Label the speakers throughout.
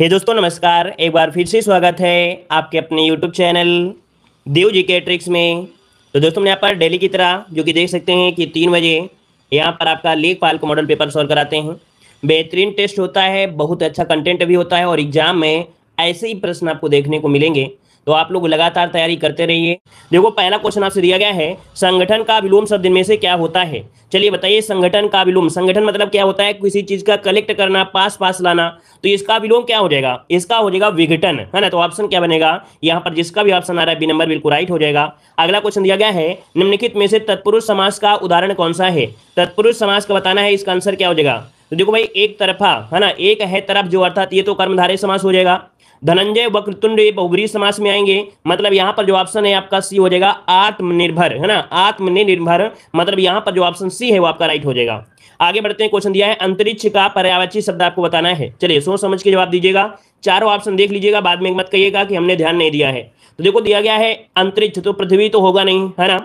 Speaker 1: हे दोस्तों नमस्कार एक बार फिर से स्वागत है आपके अपने यूट्यूब चैनल देव जी के ट्रिक्स में तो दोस्तों यहाँ पर डेली की तरह जो कि देख सकते हैं कि तीन बजे यहाँ पर आपका लेखपाल को मॉडल पेपर सॉल्व कराते हैं बेहतरीन टेस्ट होता है बहुत अच्छा कंटेंट भी होता है और एग्जाम में ऐसे ही प्रश्न आपको देखने को मिलेंगे तो आप लोग लगातार तैयारी करते रहिए देखो पहला क्वेश्चन आपसे दिया गया है संगठन का विलोम शब्द में से क्या होता है चलिए बताइए संगठन का विलोम संगठन मतलब क्या होता है किसी चीज का कलेक्ट करना पास पास लाना तो इसका विलोम क्या हो जाएगा इसका हो जाएगा विघटन है ना तो ऑप्शन क्या बनेगा यहाँ पर जिसका भी ऑप्शन आ रहा है बी नंबर बिल्कुल राइट हो जाएगा अगला क्वेश्चन दिया गया है निम्नलिखित में से तत्पुरुष समाज का उदाहरण कौन सा है तत्पुरुष समाज का बताना है इसका आंसर क्या हो जाएगा तो देखो भाई एक तरफा है ना एक है तरफ जो अर्थात ये तो कर्मधारय समास हो जाएगा धनंजय वक्रतुंड बहुग्री समास में आएंगे मतलब यहाँ पर जो ऑप्शन है आपका सी हो जाएगा आत्मनिर्भर है ना आत्मनिर्भर मतलब यहां पर जो ऑप्शन सी है वो आपका राइट हो जाएगा आगे बढ़ते हैं क्वेश्चन दिया है अंतरिक्ष का पर्यावाची शब्द आपको बताना है चलिए सोच समझ के जवाब दीजिएगा चारों ऑप्शन देख लीजिएगा बाद में मत कहिएगा कि हमने ध्यान नहीं दिया है तो देखो दिया गया है अंतरिक्ष तो पृथ्वी तो होगा नहीं है ना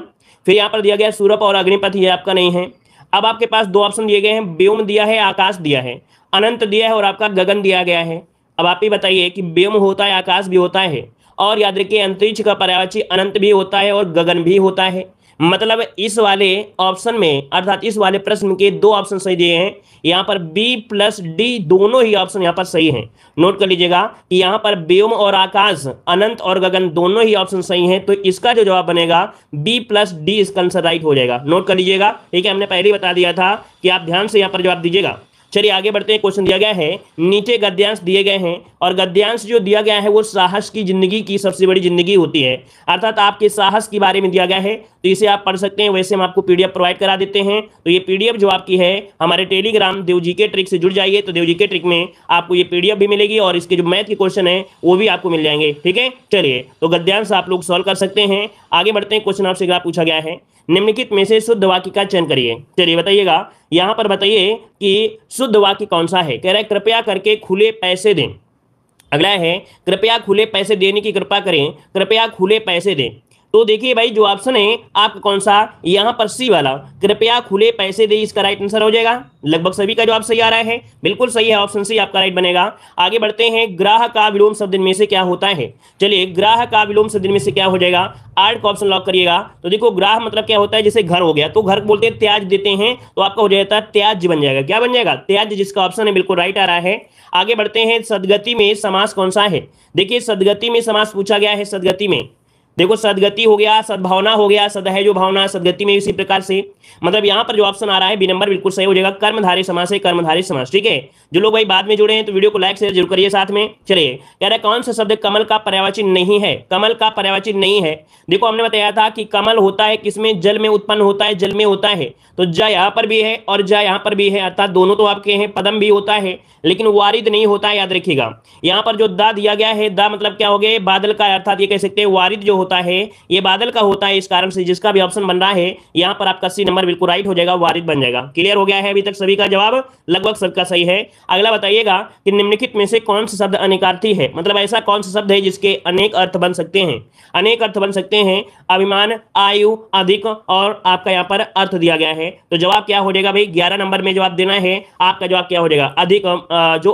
Speaker 1: फिर यहाँ पर दिया गया सूरभ और अग्निपथ ये आपका नहीं है अब आपके पास दो ऑप्शन दिए गए हैं व्योम दिया है आकाश दिया है अनंत दिया है और आपका गगन दिया गया है अब आप ही बताइए कि व्योम होता है आकाश भी होता है और याद रखिए अंतरिक्ष का पर्यावरण अनंत भी होता है और गगन भी होता है मतलब इस वाले ऑप्शन में अर्थात इस वाले प्रश्न के दो ऑप्शन सही दिए हैं यहाँ पर बी प्लस डी दोनों ही ऑप्शन यहाँ पर सही हैं नोट कर लीजिएगा कि यहाँ पर व्योम और आकाश अनंत और गगन दोनों ही ऑप्शन सही हैं तो इसका जो जवाब बनेगा बी प्लस डी इसका आंसर राइट हो जाएगा नोट कर लीजिएगा ठीक है हमने पहले ही बता दिया था कि आप ध्यान से यहाँ पर जवाब दीजिएगा चलिए आगे बढ़ते हैं क्वेश्चन दिया गया है नीचे गद्यांश दिए गए हैं और गद्यांश जो दिया गया है वो साहस की जिंदगी की सबसे बड़ी जिंदगी होती है अर्थात आपके साहस के बारे में दिया गया है तो इसे आप पढ़ सकते हैं वैसे हम आपको पीडीएफ प्रोवाइड करा देते हैं तो ये पीडीएफ जो आपकी है हमारे टेलीग्राम देव जी के ट्रिक से जुड़ जाइए तो देव जी के ट्रिक में आपको ये पीडीएफ भी मिलेगी और इसके जो मैथ के क्वेश्चन है वो भी आपको मिल जाएंगे ठीक है चलिए तो गद्यांश आप लोग सॉल्व कर सकते हैं आगे बढ़ते हैं क्वेश्चन आपसे पूछा गया है निम्नलिखित में से शुद्ध वाक्य का चयन करिए चलिए बताइएगा यहां पर बताइए कि शुद्ध शुद्ध वाक्य कौन सा है कह रहा है कृपया करके खुले पैसे दें अगला है कृपया खुले पैसे देने की कृपा करें कृपया खुले पैसे दें तो देखिए भाई जो ऑप्शन है आपका कौन सा यहाँ पर सी वाला कृपया खुले पैसे दे इसका राइट आंसर हो जाएगा लगभग सभी का जवाब सही आ रहा है बिल्कुल सही है ऑप्शन सी आपका राइट बनेगा आगे बढ़ते हैं ग्राह का विलोम शब्द में से क्या होता है चलिए ग्राह का विलोम शब्द में से क्या हो जाएगा आर्ट का ऑप्शन लॉक करिएगा तो देखो ग्राह मतलब क्या होता है जैसे घर हो गया तो घर बोलते हैं त्याज देते हैं तो आपका हो जाता है त्याज बन जाएगा क्या बन जाएगा त्याज जिसका ऑप्शन है बिल्कुल राइट आ रहा है आगे बढ़ते हैं सदगति में समास कौन सा है देखिए सदगति में समास पूछा गया है सदगति में देखो सदगति हो गया सद्भावना हो गया सदह जो भावना सदगति में इसी प्रकार से मतलब यहाँ पर जो ऑप्शन आ रहा है बी नंबर बिल्कुल सही हो जाएगा कर्मधारी समाज से कर्मधारी समाज ठीक है जो लोग भाई बाद में जुड़े हैं तो वीडियो को लाइक शेयर जरूर करिए साथ में चलिए कह रहे कौन सा शब्द कमल का पर्यावाचिन नहीं है कमल का पर्यावचित नहीं है देखो हमने बताया था कि कमल होता है किसमें जल में उत्पन्न होता है जल में होता है तो ज यहाँ पर भी है और ज यहाँ पर भी है अर्थात दोनों तो आपके हैं पदम भी होता है लेकिन वारिद नहीं होता है याद रखिएगा यहाँ पर जो दा दिया गया है दा मतलब क्या हो गया बादल का अर्थात ये कह सकते हैं वारिद जो होता है ये बादल का होता है इस कारण से जिसका भी ऑप्शन बन रहा है यहाँ पर आपका सी नंबर बिल्कुल राइट हो जाएगा वारिद बन जाएगा क्लियर हो गया है अभी तक सभी का जवाब लगभग सबका सही है अगला बताइएगा कि निम्नलिखित में से कौन सा शब्द अनेकार्थी है मतलब ऐसा कौन सा शब्द है जिसके अनेक अर्थ बन सकते हैं अनेक अर्थ बन सकते हैं अभिमान आयु अधिक और आपका यहाँ पर अर्थ दिया गया है तो जवाब क्या हो जाएगा भाई ग्यारह नंबर में जवाब देना है आपका जवाब क्या हो जाएगा अधिक जो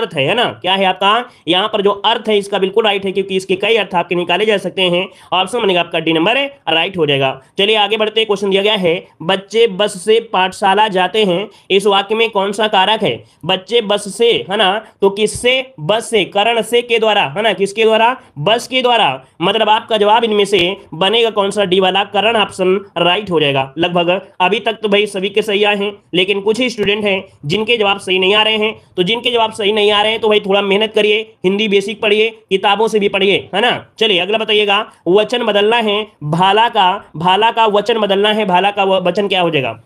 Speaker 1: अर्थ है ना क्या है आपका यहाँ पर जो अर्थ है इसका बिल्कुल राइट है क्योंकि इसके कई अर्थ आपके निकाले जा सकते हैं ऑप्शन बनेगा आपका डी नंबर है राइट हो जाएगा चलिए आगे बढ़ते क्वेश्चन दिया गया है बच्चे बस से पाठशाला जाते हैं इस वाक्य में कौन सा कारक है बच्चे बस से है ना तो किससे बस से करण से के द्वारा है ना किसके द्वारा बस के द्वारा मतलब आपका जवाब इनमें से बनेगा कौन सा डी वाला करण ऑप्शन राइट हो जाएगा लगभग अभी तक तो भाई सभी के सही आए हैं लेकिन कुछ ही स्टूडेंट हैं जिनके जवाब सही नहीं आ रहे हैं तो जिनके जवाब सही नहीं आ रहे हैं तो भाई थोड़ा मेहनत करिए हिंदी बेसिक पढ़िए किताबों से भी पढ़िए है ना चलिए अगला बताइएगा वचन बदलना है भाला का भाला का वचन बदलना है भाला का वचन क्या हो जाएगा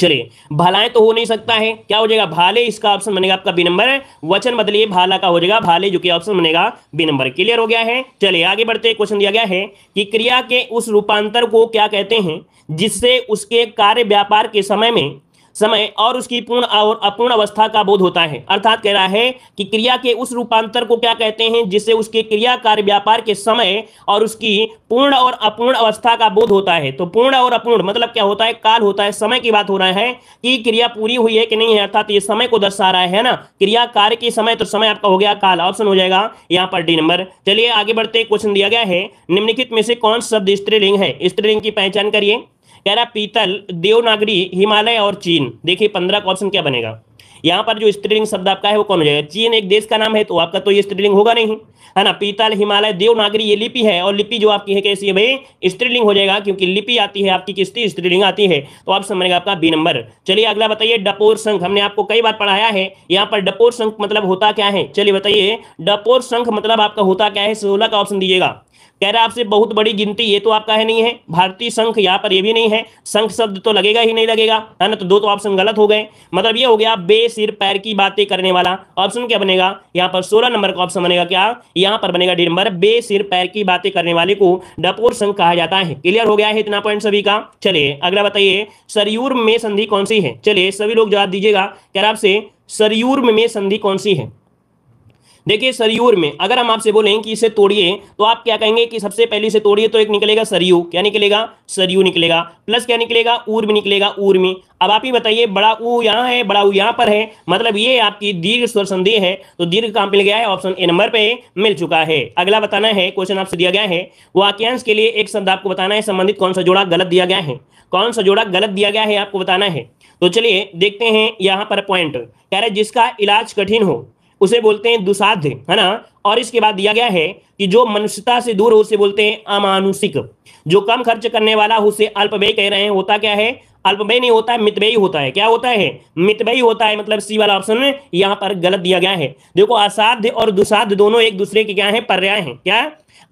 Speaker 1: चलिए भालाएं तो हो नहीं सकता है क्या हो जाएगा भाले इसका ऑप्शन बनेगा आपका बी नंबर है वचन बदलिए भाला का हो जाएगा भाले जो कि ऑप्शन बनेगा बी नंबर क्लियर हो गया है चलिए आगे बढ़ते क्वेश्चन दिया गया है कि क्रिया के उस रूपांतर को क्या कहते हैं जिससे उसके कार्य व्यापार के समय में समय और उसकी पूर्ण और अपूर्ण अवस्था का बोध होता है अर्थात कह रहा है कि क्रिया के उस रूपांतर को क्या कहते हैं जिससे उसके क्रिया कार्य व्यापार के समय और उसकी पूर्ण और अपूर्ण अवस्था का बोध होता है तो पूर्ण और अपूर्ण मतलब क्या होता है काल होता है समय की बात हो रहा है कि क्रिया पूरी हुई है कि नहीं है अर्थात ये समय को दर्शा रहा है ना क्रिया कार्य के समय तो समय आपका हो गया काल ऑप्शन हो जाएगा यहाँ पर डी नंबर चलिए आगे बढ़ते क्वेश्चन दिया गया है निम्नलिखित में से कौन शब्द स्त्रीलिंग है स्त्रीलिंग की पहचान करिए कह रहा पीतल देवनागरी हिमालय और चीन देखिए पंद्रह का ऑप्शन क्या बनेगा यहाँ पर जो स्त्रीलिंग शब्द आपका है वो कौन हो जाएगा चीन एक देश का नाम है तो आपका तो ये स्त्रीलिंग होगा नहीं है ना पीतल हिमालय देवनागरी ये लिपि है और लिपि जो आपकी है कैसी है भाई स्त्रीलिंग हो जाएगा क्योंकि लिपि आती है आपकी किस्ती स्त्रीलिंग आती है तो आप समझेगा आपका बी नंबर चलिए अगला बताइए डपोर संघ हमने आपको कई बार पढ़ाया है यहाँ पर डपोर संघ मतलब होता क्या है चलिए बताइए डपोर संघ मतलब आपका होता क्या है सोलह का ऑप्शन दीजिएगा कह रहा आपसे बहुत बड़ी गिनती ये तो आपका है नहीं है भारतीय संघ यहाँ पर ये भी नहीं है संघ शब्द तो लगेगा ही नहीं लगेगा है ना तो दो तो ऑप्शन गलत हो गए मतलब ये हो गया बे सिर पैर की बातें करने वाला ऑप्शन क्या बनेगा यहाँ पर सोलह नंबर का ऑप्शन बनेगा क्या यहाँ पर बनेगा डी नंबर बे सिर पैर की बातें करने वाले को डपोर संघ कहा जाता है क्लियर हो गया है इतना पॉइंट सभी का चलिए अगला बताइए सरयूर में संधि कौन सी है चलिए सभी लोग जवाब दीजिएगा कह रहा आपसे सरयूर में संधि कौन सी है देखिए सरयूर में अगर हम आपसे बोलें कि इसे तोड़िए तो आप क्या कहेंगे कि सबसे पहले इसे तोड़िए तो एक निकलेगा सरयू क्या निकलेगा सरयू निकलेगा प्लस क्या निकलेगा ऊर्म निकलेगा ऊर्मी अब आप ही बताइए बड़ा ऊ यहाँ है बड़ा ऊ यहाँ पर है मतलब ये आपकी दीर्घ स्वर संधि है तो दीर्घ कहाँ मिल गया है ऑप्शन ए नंबर पे मिल चुका है अगला बताना है क्वेश्चन आपसे दिया गया है वाक्यांश के लिए एक शब्द आपको बताना है संबंधित कौन सा जोड़ा गलत दिया गया है कौन सा जोड़ा गलत दिया गया है आपको बताना है तो चलिए देखते हैं यहाँ पर पॉइंट कह रहे जिसका इलाज कठिन हो उसे बोलते हैं दुसाध्य है ना और इसके बाद दिया गया है कि जो मनुष्यता से दूर हो उसे बोलते हैं अमानुषिक जो कम खर्च करने वाला उसे अल्पव्यय कह रहे हैं होता क्या है अल्पवय नहीं होता है मितव्ययी होता है क्या होता है मितव्ययी होता है मतलब सी वाला ऑप्शन यहां पर गलत दिया गया है देखो असाध्य और दुसाध्य दोनों एक दूसरे के क्या है पर्याय हैं क्या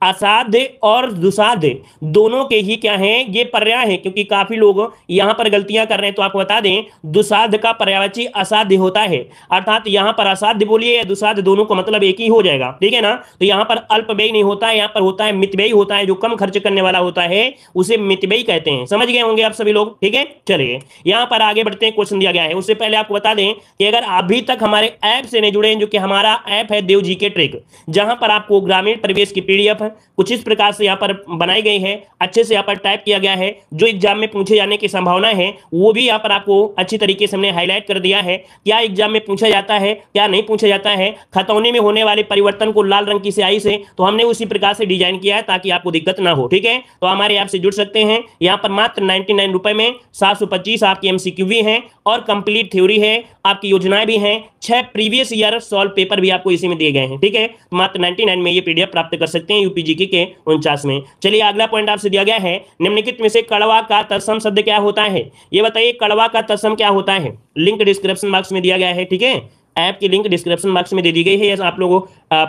Speaker 1: असाध्य और दुसाध्य दोनों के ही क्या हैं ये पर्याय हैं क्योंकि काफ़ी लोग यहां पर गलतियां कर रहे हैं तो आपको बता दें दुसाध्य का पर्यायवाची असाध्य होता है अर्थात यहां पर असाध्य बोलिए या दुसाध्य दोनों का मतलब एक ही हो जाएगा ठीक है ना तो यहाँ पर अल्पव्ययी नहीं होता है यहां पर होता है मितव्ययी होता है जो कम खर्च करने वाला होता है उसे मितव्ययी कहते हैं समझ गए होंगे आप सभी लोग ठीक है चलिए यहां पर आगे बढ़ते हैं क्वेश्चन दिया गया है उससे पहले आपको बता दें कि अगर अभी तक हमारे ऐप से नहीं जुड़े जो कि हमारा ऐप है देव जी के ट्रिक जहां पर आपको ग्रामीण प्रवेश की पीडीएफ हैं कुछ इस प्रकार से यहाँ पर बनाई गई है अच्छे से यहाँ पर टाइप किया गया है जो एग्जाम में पूछे जाने की संभावना है वो भी यहाँ पर आपको अच्छी तरीके से हमने हाईलाइट कर दिया है क्या एग्जाम में पूछा जाता है क्या नहीं पूछा जाता है खतौनी में होने वाले परिवर्तन को लाल रंग की से आई से तो हमने उसी प्रकार से डिजाइन किया है ताकि आपको दिक्कत ना हो ठीक है तो हमारे ऐप से जुड़ सकते हैं यहाँ पर मात्र नाइनटी रुपए में सात सौ पच्चीस आपकी एमसीक्यू भी हैं और कंप्लीट थ्योरी है आपकी योजनाएं भी हैं छह प्रीवियस ईयर सॉल्व पेपर भी आपको इसी में दिए गए हैं ठीक है मात्र नाइनटी में ये पीडीएफ प्राप्त कर सकते हैं यूपी यूपीजीके के उनचास में चलिए अगला पॉइंट आपसे दिया गया है निम्नलिखित में से कड़वा का तत्सम शब्द क्या होता है ये बताइए कड़वा का तत्सम क्या होता है लिंक डिस्क्रिप्शन बॉक्स में दिया गया है ठीक है ऐप की लिंक डिस्क्रिप्शन बॉक्स में दे दी गई है आप लोगों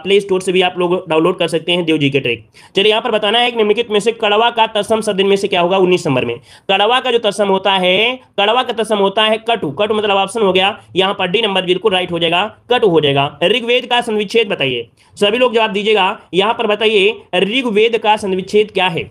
Speaker 1: प्ले स्टोर से भी आप लोग डाउनलोड कर सकते हैं देव जी के ट्रैक चलिए यहाँ पर बताना है निम्नलिखित में से कड़वा का तस्म सदिन में से क्या होगा उन्नीस नंबर में कड़वा का जो तस्म होता है कड़वा का तस्म होता है कटु कटु मतलब ऑप्शन हो गया यहाँ पर डी नंबर बिल्कुल राइट हो जाएगा कटु हो जाएगा ऋग्वेद का संविच्छेद बताइए सभी लोग जवाब दीजिएगा यहाँ पर बताइए ऋग्वेद का संविच्छेद क्या है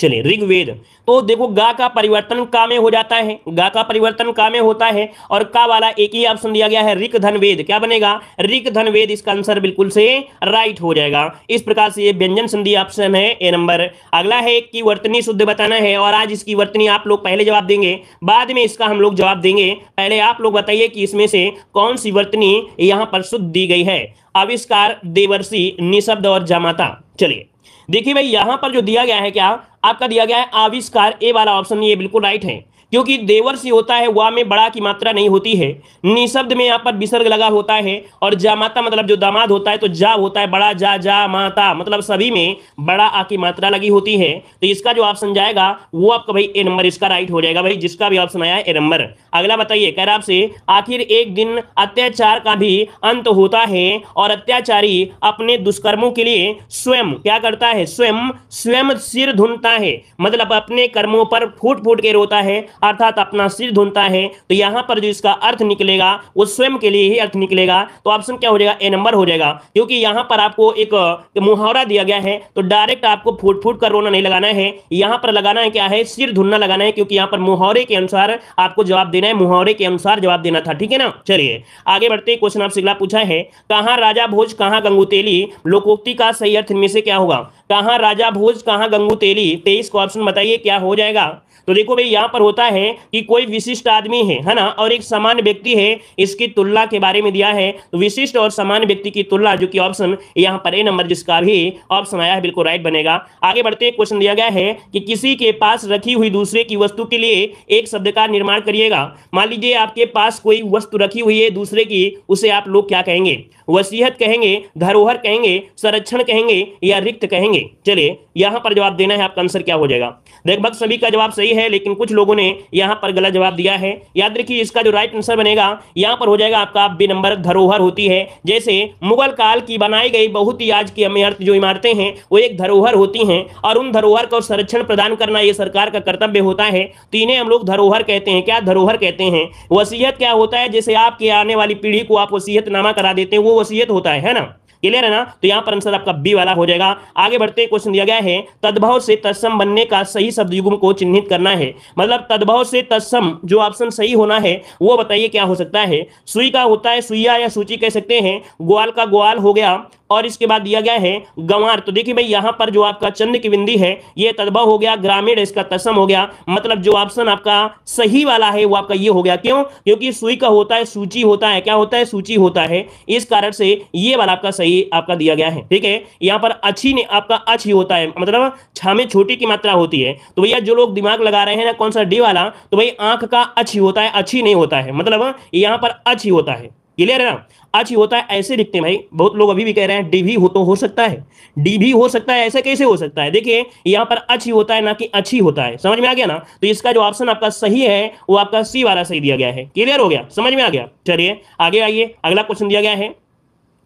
Speaker 1: चलिए ऋग्वेद तो देखो गा का परिवर्तन का में हो जाता है गा का परिवर्तन का में होता है और का वाला एक ही ऑप्शन दिया गया है रिक धन वेद क्या बनेगा रिक धन वेद इसका आंसर बिल्कुल से राइट हो जाएगा इस प्रकार से ये व्यंजन संधि ऑप्शन है ए नंबर अगला है कि वर्तनी शुद्ध बताना है और आज इसकी वर्तनी आप लोग पहले जवाब देंगे बाद में इसका हम लोग जवाब देंगे पहले आप लोग बताइए कि इसमें से कौन सी वर्तनी यहाँ पर शुद्ध दी गई है आविष्कार देवर्षि निशब्द और जमाता चलिए देखिए भाई यहां पर जो दिया गया है क्या आपका दिया गया है आविष्कार ए वाला ऑप्शन ये बिल्कुल राइट है क्योंकि देवर से होता है वा में बड़ा की मात्रा नहीं होती है निशब्द में यहाँ पर विसर्ग लगा होता है और जा माता मतलब जो दामाद होता है तो जा होता है बड़ा जा जा माता मतलब सभी में बड़ा आ की मात्रा लगी होती है तो इसका जो ऑप्शन जाएगा वो आपका भाई ए नंबर इसका राइट हो जाएगा भाई जिसका भी ऑप्शन आया ए नंबर अगला बताइए कह रहा आपसे आखिर एक दिन अत्याचार का भी अंत होता है और अत्याचारी अपने दुष्कर्मों के लिए स्वयं क्या करता है स्वयं स्वयं सिर धुनता है मतलब अपने कर्मों पर फूट फूट के रोता है अर्थात अपना सिर धुनता है तो यहाँ पर जो इसका अर्थ निकलेगा वो स्वयं के लिए ही अर्थ निकलेगा तो ऑप्शन क्या हो जाएगा ए नंबर हो जाएगा क्योंकि यहाँ पर आपको एक मुहावरा दिया गया है तो डायरेक्ट आपको फूट फूट कर रोना नहीं लगाना है यहाँ पर लगाना है क्या है सिर धुनना लगाना है क्योंकि यहाँ पर मुहावरे के अनुसार आपको जवाब देना है मुहावरे के अनुसार जवाब देना था ठीक है ना चलिए आगे बढ़ते क्वेश्चन आपसे अगला पूछा है कहा राजा भोज गंगू गंगूतेली लोकोक्ति का सही अर्थ में से क्या होगा कहा राजा भोज गंगू गंगूतेली तेईस को ऑप्शन बताइए क्या हो जाएगा तो देखो भाई यहाँ पर होता है कि कोई विशिष्ट आदमी है है ना और एक समान व्यक्ति है इसकी तुलना के बारे में दिया है तो विशिष्ट और समान व्यक्ति की तुलना जो कि ऑप्शन यहाँ पर ए नंबर जिसका भी ऑप्शन आया है बिल्कुल राइट बनेगा आगे बढ़ते क्वेश्चन दिया गया है कि किसी के पास रखी हुई दूसरे की वस्तु के लिए एक शब्द का निर्माण करिएगा मान लीजिए आपके पास कोई वस्तु रखी हुई है दूसरे की उसे आप लोग क्या कहेंगे वसीहत कहेंगे धरोहर कहेंगे संरक्षण कहेंगे या रिक्त कहेंगे चलिए यहाँ पर जवाब देना है आपका आंसर क्या हो जाएगा लगभग सभी का जवाब सही है है लेकिन कुछ लोगों ने यहाँ पर गलत जवाब दिया है याद रखिए इसका जो राइट आंसर बनेगा यहाँ पर हो जाएगा आपका बी नंबर धरोहर होती है जैसे मुगल काल की बनाई गई बहुत ही आज की इमारत जो इमारतें हैं वो एक धरोहर होती हैं और उन धरोहर को संरक्षण प्रदान करना ये सरकार का कर्तव्य होता है तो इन्हें हम लोग धरोहर कहते हैं क्या धरोहर कहते हैं वसीयत क्या होता है जैसे आपके आने वाली पीढ़ी को आप वसीयतनामा करा देते हैं वो वसीयत होता है, है ना क्लियर है ना तो यहाँ पर आंसर आपका बी वाला हो जाएगा आगे बढ़ते क्वेश्चन दिया गया है तद्भव से तत्सम बनने का सही शब्द युग्म को चिन्हित करना है मतलब तद्भव से तत्सम जो ऑप्शन सही होना है वो बताइए क्या हो सकता है सुई का होता है सुइया या सूची कह सकते हैं ग्वाल का ग्वाल हो गया और इसके बाद दिया गया है गंवार तो देखिए भाई यहाँ पर जो आपका चंद की बिंदी है ये तद्भव हो गया ग्रामीण इसका तस्म हो गया मतलब जो ऑप्शन आपका सही वाला है वो आपका ये हो गया क्यों क्योंकि सुई का होता है सूची होता है क्या होता है सूची होता है इस कारण से ये वाला आपका सही सही आपका दिया गया है ठीक है यहाँ पर अच्छी ने आपका अच ही होता है मतलब छा में छोटी की मात्रा होती है तो भैया जो लोग दिमाग लगा रहे हैं ना कौन सा डी वाला तो भाई आंख का अच ही होता है अच्छी नहीं होता है मतलब यहाँ पर अच ही होता है क्लियर है ना अच्छी होता है ऐसे लिखते हैं भाई बहुत लोग अभी भी कह रहे हैं डी भी हो तो हो सकता है डी भी हो सकता है ऐसे कैसे हो सकता है देखिए यहाँ पर अच्छी होता है ना कि अच्छी होता है समझ में आ गया ना तो इसका जो ऑप्शन आपका सही है वो आपका सी वाला सही दिया गया है क्लियर हो गया समझ में आ गया चलिए आगे आइए अगला क्वेश्चन दिया गया है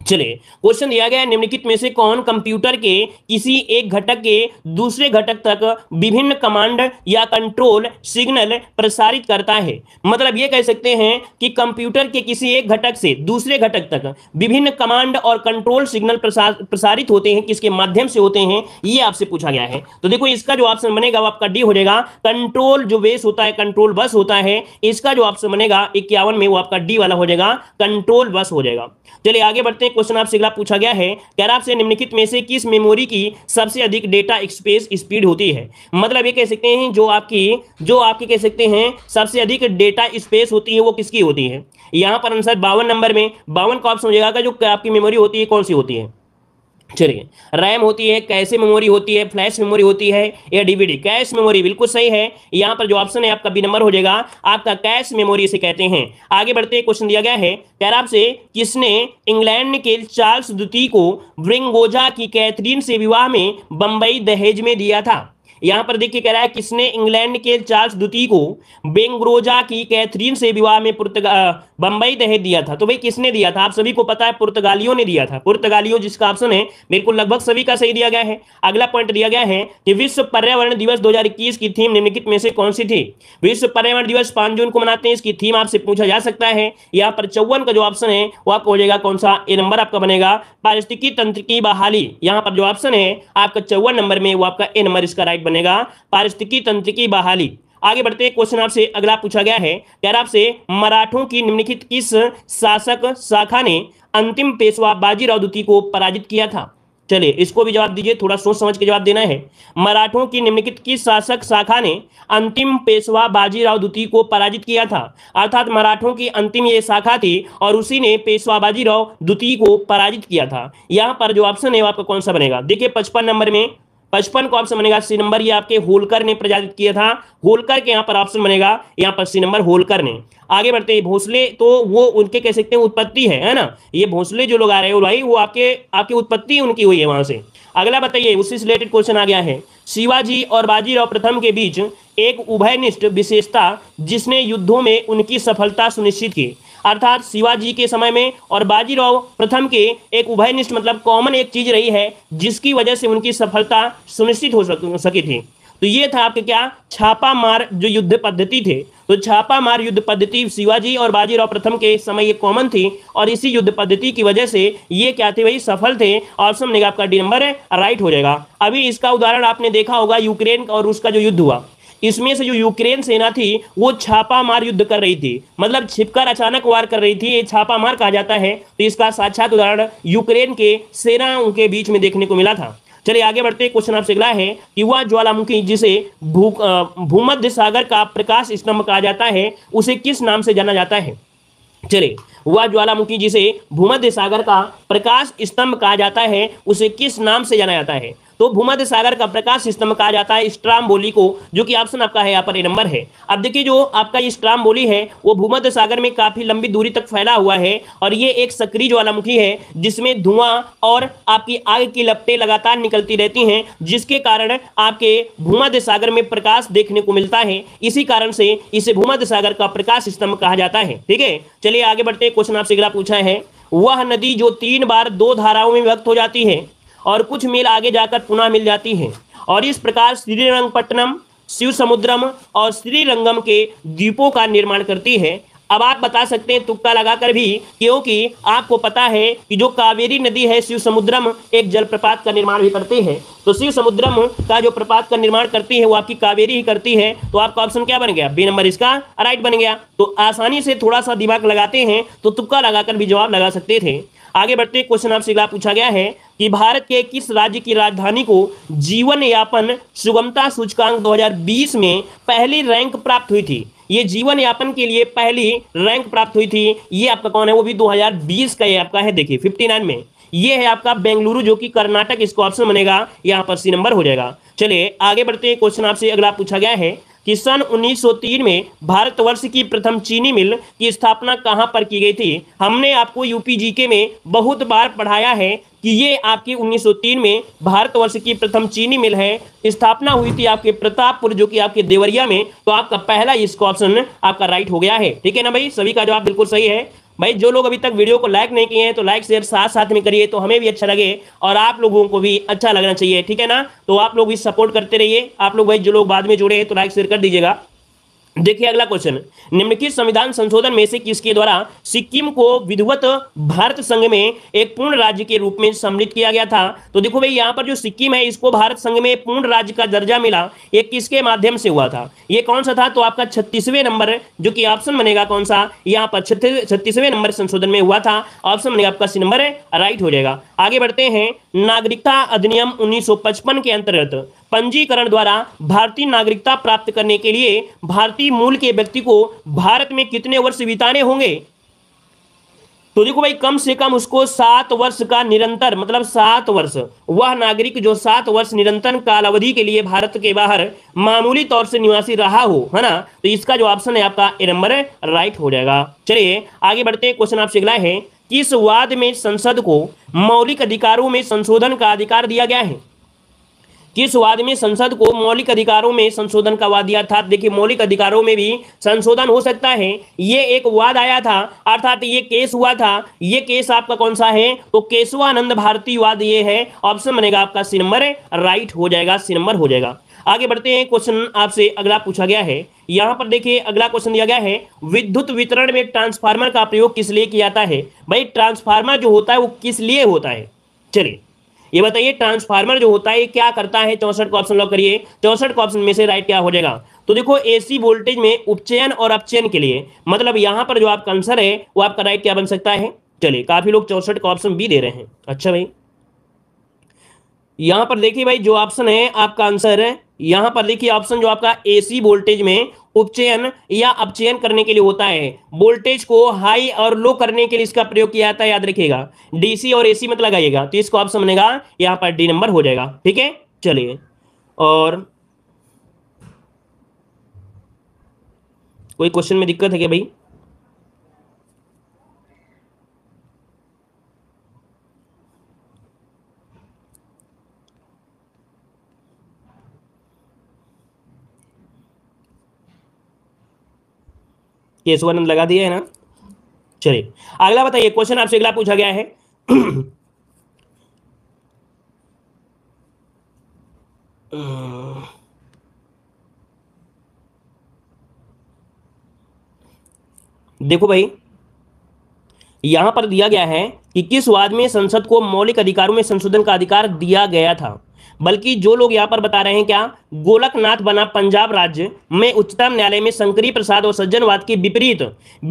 Speaker 1: चले क्वेश्चन दिया गया है निम्नलिखित में से कौन कंप्यूटर के किसी एक घटक के दूसरे घटक तक विभिन्न कमांड या कंट्रोल सिग्नल प्रसारित करता है मतलब ये कह सकते हैं कि कंप्यूटर के किसी एक घटक से दूसरे घटक तक विभिन्न कमांड और कंट्रोल सिग्नल प्रसारित होते हैं किसके माध्यम से होते हैं ये आपसे पूछा गया है तो देखो इसका जो ऑप्शन बनेगा वो आपका डी हो जाएगा कंट्रोल जो बेस होता है कंट्रोल बस होता है इसका जो ऑप्शन बनेगा इक्यावन में वो आपका डी वाला हो जाएगा कंट्रोल बस हो जाएगा चलिए आगे बढ़ते हैं क्वेश्चन आपसे अगला पूछा गया है कह रहा आपसे निम्नलिखित में से किस मेमोरी की सबसे अधिक डेटा स्पेस स्पीड होती है मतलब ये कह सकते हैं जो आपकी जो आपकी कह सकते हैं सबसे अधिक डेटा स्पेस होती है वो किसकी होती है यहाँ पर आंसर बावन नंबर में बावन का ऑप्शन हो जाएगा जो आपकी मेमोरी होती है कौन सी होती है चलिए रैम होती है कैसे मेमोरी होती है फ्लैश मेमोरी होती है या डीवीडी कैश मेमोरी बिल्कुल सही है यहाँ पर जो ऑप्शन है आपका बी नंबर हो जाएगा आपका कैश मेमोरी इसे कहते हैं आगे बढ़ते क्वेश्चन दिया गया है कह रहा आपसे किसने इंग्लैंड के चार्ल्स द्वितीय को ब्रिंगोजा की कैथरीन से विवाह में बंबई दहेज में दिया था यहां पर देखिए कह रहा है किसने इंग्लैंड के चार्ल्स द्वितीय को बेंग्रोजा की कैथरीन से विवाह में बंबई दहेज दिया था तो भाई किसने दिया था आप सभी को पता है पुर्तगालियों ने दिया था पुर्तगालियों जिसका ऑप्शन है मेरे को लगभग सभी का सही दिया गया है अगला पॉइंट दिया गया है कि विश्व पर्यावरण दिवस दो की थीम निम्नलिखित में से कौन सी थी विश्व पर्यावरण दिवस पांच जून को मनाते हैं इसकी थीम आपसे पूछा जा सकता है यहाँ पर चौवन का जो ऑप्शन है वो आपको हो जाएगा कौन सा ए नंबर आपका बनेगा पारिस्थितिकी तंत्र की बहाली यहाँ पर जो ऑप्शन है आपका चौवन नंबर में वो आपका ए नंबर इसका राइट बनेगा पारिस्थितिकी तंत्र की बहाली आगे बढ़ते क्वेश्चन आपसे अगला पूछा गया है कह रहा आपसे मराठों की निम्नलिखित किस शासक शाखा ने अंतिम पेशवा बाजीराव द्वितीय को पराजित किया था चलिए इसको भी जवाब दीजिए थोड़ा सोच समझ के जवाब देना है मराठों की निम्नलिखित किस शासक शाखा ने अंतिम पेशवा बाजीराव द्वितीय को पराजित किया था अर्थात मराठों की अंतिम ये शाखा थी और उसी ने पेशवा बाजीराव द्वितीय को पराजित किया था यहां पर जो ऑप्शन है आपका कौन सा बनेगा देखिए पचपन नंबर में पचपन को ऑप्शन बनेगा सी नंबर ये आपके होलकर ने प्रजापित किया था होलकर के यहाँ पर ऑप्शन बनेगा यहाँ पर सी नंबर होलकर ने आगे बढ़ते हैं भोसले तो वो उनके कह सकते हैं उत्पत्ति है है ना ये भोसले जो लोग आ रहे हो भाई वो आपके आपकी उत्पत्ति उनकी हुई है वहां से अगला बताइए उससे रिलेटेड क्वेश्चन आ गया है शिवाजी और बाजीराव प्रथम के बीच एक उभयनिष्ठ विशेषता जिसने युद्धों में उनकी सफलता सुनिश्चित की अर्थात शिवाजी के समय में और बाजीराव प्रथम के एक उभयनिष्ठ मतलब कॉमन एक चीज रही है जिसकी वजह से उनकी सफलता सुनिश्चित हो सकी थी तो ये था आपके क्या छापा मार जो युद्ध पद्धति थे तो छापा मार युद्ध पद्धति शिवाजी और बाजीराव प्रथम के समय ये कॉमन थी और इसी युद्ध पद्धति की वजह से ये क्या थे भाई सफल थे ऑप्शन बनेगा आपका डी नंबर है राइट हो जाएगा अभी इसका उदाहरण आपने देखा होगा यूक्रेन और रूस का जो युद्ध हुआ इसमें से जो यूक्रेन सेना थी वो छापामार युद्ध कर रही थी मतलब छिपकर अचानक वार कर रही थी ये मार कहा जाता है तो इसका साक्षात उदाहरण यूक्रेन के सेनाओं के बीच में देखने को मिला था चलिए आगे बढ़ते क्वेश्चन आपसे अगला है कि वह ज्वालामुखी जिसे भू भूमध्य सागर का प्रकाश स्तंभ कहा जाता है उसे किस नाम से जाना जाता है चलिए वह ज्वालामुखी जिसे भूमध्य सागर का प्रकाश स्तंभ कहा जाता है उसे किस नाम से जाना जाता है तो भूमध्य सागर का प्रकाश सिस्टम कहा जाता है बोली को जो कि ऑप्शन आपका है यहाँ पर ए नंबर है अब देखिए जो आपका ये बोली है वो भूमध्य सागर में काफी लंबी दूरी तक फैला हुआ है और ये एक सक्रिय ज्वालामुखी है जिसमें धुआं और आपकी आग की लपटें लगातार निकलती रहती हैं जिसके कारण आपके भूमध्य सागर में प्रकाश देखने को मिलता है इसी कारण से इसे भूमध्य सागर का प्रकाश स्तंभ कहा जाता है ठीक है चलिए आगे बढ़ते क्वेश्चन आपसे अगला पूछा है वह नदी जो तीन बार दो धाराओं में विभक्त हो जाती है और कुछ मील आगे जाकर पुनः मिल जाती हैं और इस प्रकार श्रीरंगपट्टनम शिव समुद्रम और श्रीरंगम के द्वीपों का निर्माण करती है अब आप बता सकते हैं तुक्का लगाकर भी क्योंकि आपको पता है कि जो कावेरी नदी है शिव समुद्रम एक जलप्रपात का निर्माण भी करती है तो शिव समुद्रम का जो प्रपात का निर्माण करती है वो आपकी कावेरी ही करती है तो आपका ऑप्शन क्या बन गया बी नंबर इसका राइट बन गया तो आसानी से थोड़ा सा दिमाग लगाते हैं तो तुक्का लगाकर भी जवाब लगा सकते थे आगे बढ़ते क्वेश्चन आपसे अगला पूछा गया है कि भारत के किस राज्य की राजधानी को जीवन यापन सुगमता सूचकांक 2020 में पहली रैंक प्राप्त हुई थी ये जीवन यापन के लिए पहली रैंक प्राप्त हुई थी ये आपका कौन है वो भी 2020 का ये आपका है देखिए 59 में ये है आपका बेंगलुरु जो कि कर्नाटक इसको ऑप्शन बनेगा यहाँ पर सी नंबर हो जाएगा चलिए आगे बढ़ते हैं क्वेश्चन आपसे अगला पूछा गया है कि सन 1903 में भारतवर्ष की प्रथम चीनी मिल की स्थापना कहां पर की गई थी हमने आपको यूपी के में बहुत बार पढ़ाया है कि ये आपकी 1903 में भारतवर्ष की प्रथम चीनी मिल है स्थापना हुई थी आपके प्रतापपुर जो कि आपके देवरिया में तो आपका पहला इसका ऑप्शन आपका राइट हो गया है ठीक है ना भाई सभी का जवाब बिल्कुल सही है भाई जो लोग अभी तक वीडियो को लाइक नहीं किए हैं तो लाइक शेयर साथ साथ में करिए तो हमें भी अच्छा लगे और आप लोगों को भी अच्छा लगना चाहिए ठीक है ना तो आप लोग भी सपोर्ट करते रहिए आप लोग भाई जो लोग बाद में जुड़े हैं तो लाइक शेयर कर दीजिएगा देखिए अगला क्वेश्चन निम्नलिखित संविधान संशोधन में से किसके द्वारा सिक्किम को विधिवत भारत संघ में एक पूर्ण राज्य के रूप में सम्मिलित किया गया था तो देखो भाई यहाँ पर जो सिक्किम है इसको भारत संघ में पूर्ण राज्य का दर्जा मिला ये किसके माध्यम से हुआ था ये कौन सा था तो आपका छत्तीसवें नंबर जो कि ऑप्शन बनेगा कौन सा यहाँ पर छत्तीसवें नंबर संशोधन में हुआ था ऑप्शन बनेगा आपका सी नंबर राइट हो जाएगा आगे बढ़ते हैं नागरिकता अधिनियम उन्नीस के अंतर्गत पंजीकरण द्वारा भारतीय नागरिकता प्राप्त करने के लिए भारतीय मूल के व्यक्ति को भारत में कितने वर्ष बिताने होंगे तो देखो भाई कम से कम उसको सात वर्ष का निरंतर मतलब सात वर्ष वह नागरिक जो सात वर्ष निरंतर कालावधि के लिए भारत के बाहर मामूली तौर से निवासी रहा हो है ना तो इसका जो ऑप्शन है आपका ए नंबर राइट हो जाएगा चलिए आगे बढ़ते हैं क्वेश्चन आपसे अगला है किस वाद में संसद को मौलिक अधिकारों में संशोधन का अधिकार दिया गया है किस वाद में संसद को मौलिक अधिकारों में संशोधन का वाद दिया था देखिए मौलिक अधिकारों में भी संशोधन हो सकता है ये एक वाद आया था अर्थात ये केस हुआ था ये केस आपका कौन सा है तो केशवानंद भारती वाद ये है ऑप्शन बनेगा आपका सिनमर राइट हो जाएगा सिनमर हो जाएगा आगे बढ़ते हैं क्वेश्चन आपसे अगला पूछा गया है यहाँ पर देखिए अगला क्वेश्चन दिया गया है विद्युत वितरण में ट्रांसफार्मर का प्रयोग किस लिए किया जाता है भाई ट्रांसफार्मर जो होता है वो किस लिए होता है चलिए ये बताइए ट्रांसफार्मर जो होता है क्या करता है चौसठ का ऑप्शन लॉक करिए चौसठ को ऑप्शन में से राइट क्या हो जाएगा तो देखो एसी वोल्टेज में उपचयन और अपचयन के लिए मतलब यहां पर जो आपका आंसर है वो आपका राइट क्या बन सकता है चलिए काफी लोग चौसठ का ऑप्शन बी दे रहे हैं अच्छा भाई यहां पर देखिए भाई जो ऑप्शन है आपका आंसर है यहां पर देखिए ऑप्शन जो आपका एसी वोल्टेज में उपचयन या अपचयन करने के लिए होता है वोल्टेज को हाई और लो करने के लिए इसका प्रयोग किया जाता है याद रखिएगा डीसी और एसी मत लगाइएगा तो इसको आप समझेगा यहां पर डी नंबर हो जाएगा ठीक है चलिए और कोई क्वेश्चन में दिक्कत है क्या भाई केशवानंद लगा दिया है ना चलिए अगला बताइए क्वेश्चन आपसे अगला पूछा गया है देखो भाई यहां पर दिया गया है कि किस वाद में संसद को मौलिक अधिकारों में संशोधन का अधिकार दिया गया था बल्कि जो लोग यहां पर बता रहे हैं क्या गोलकनाथ बना पंजाब राज्य में उच्चतम न्यायालय में शंकरी प्रसाद और सज्जनवाद के विपरीत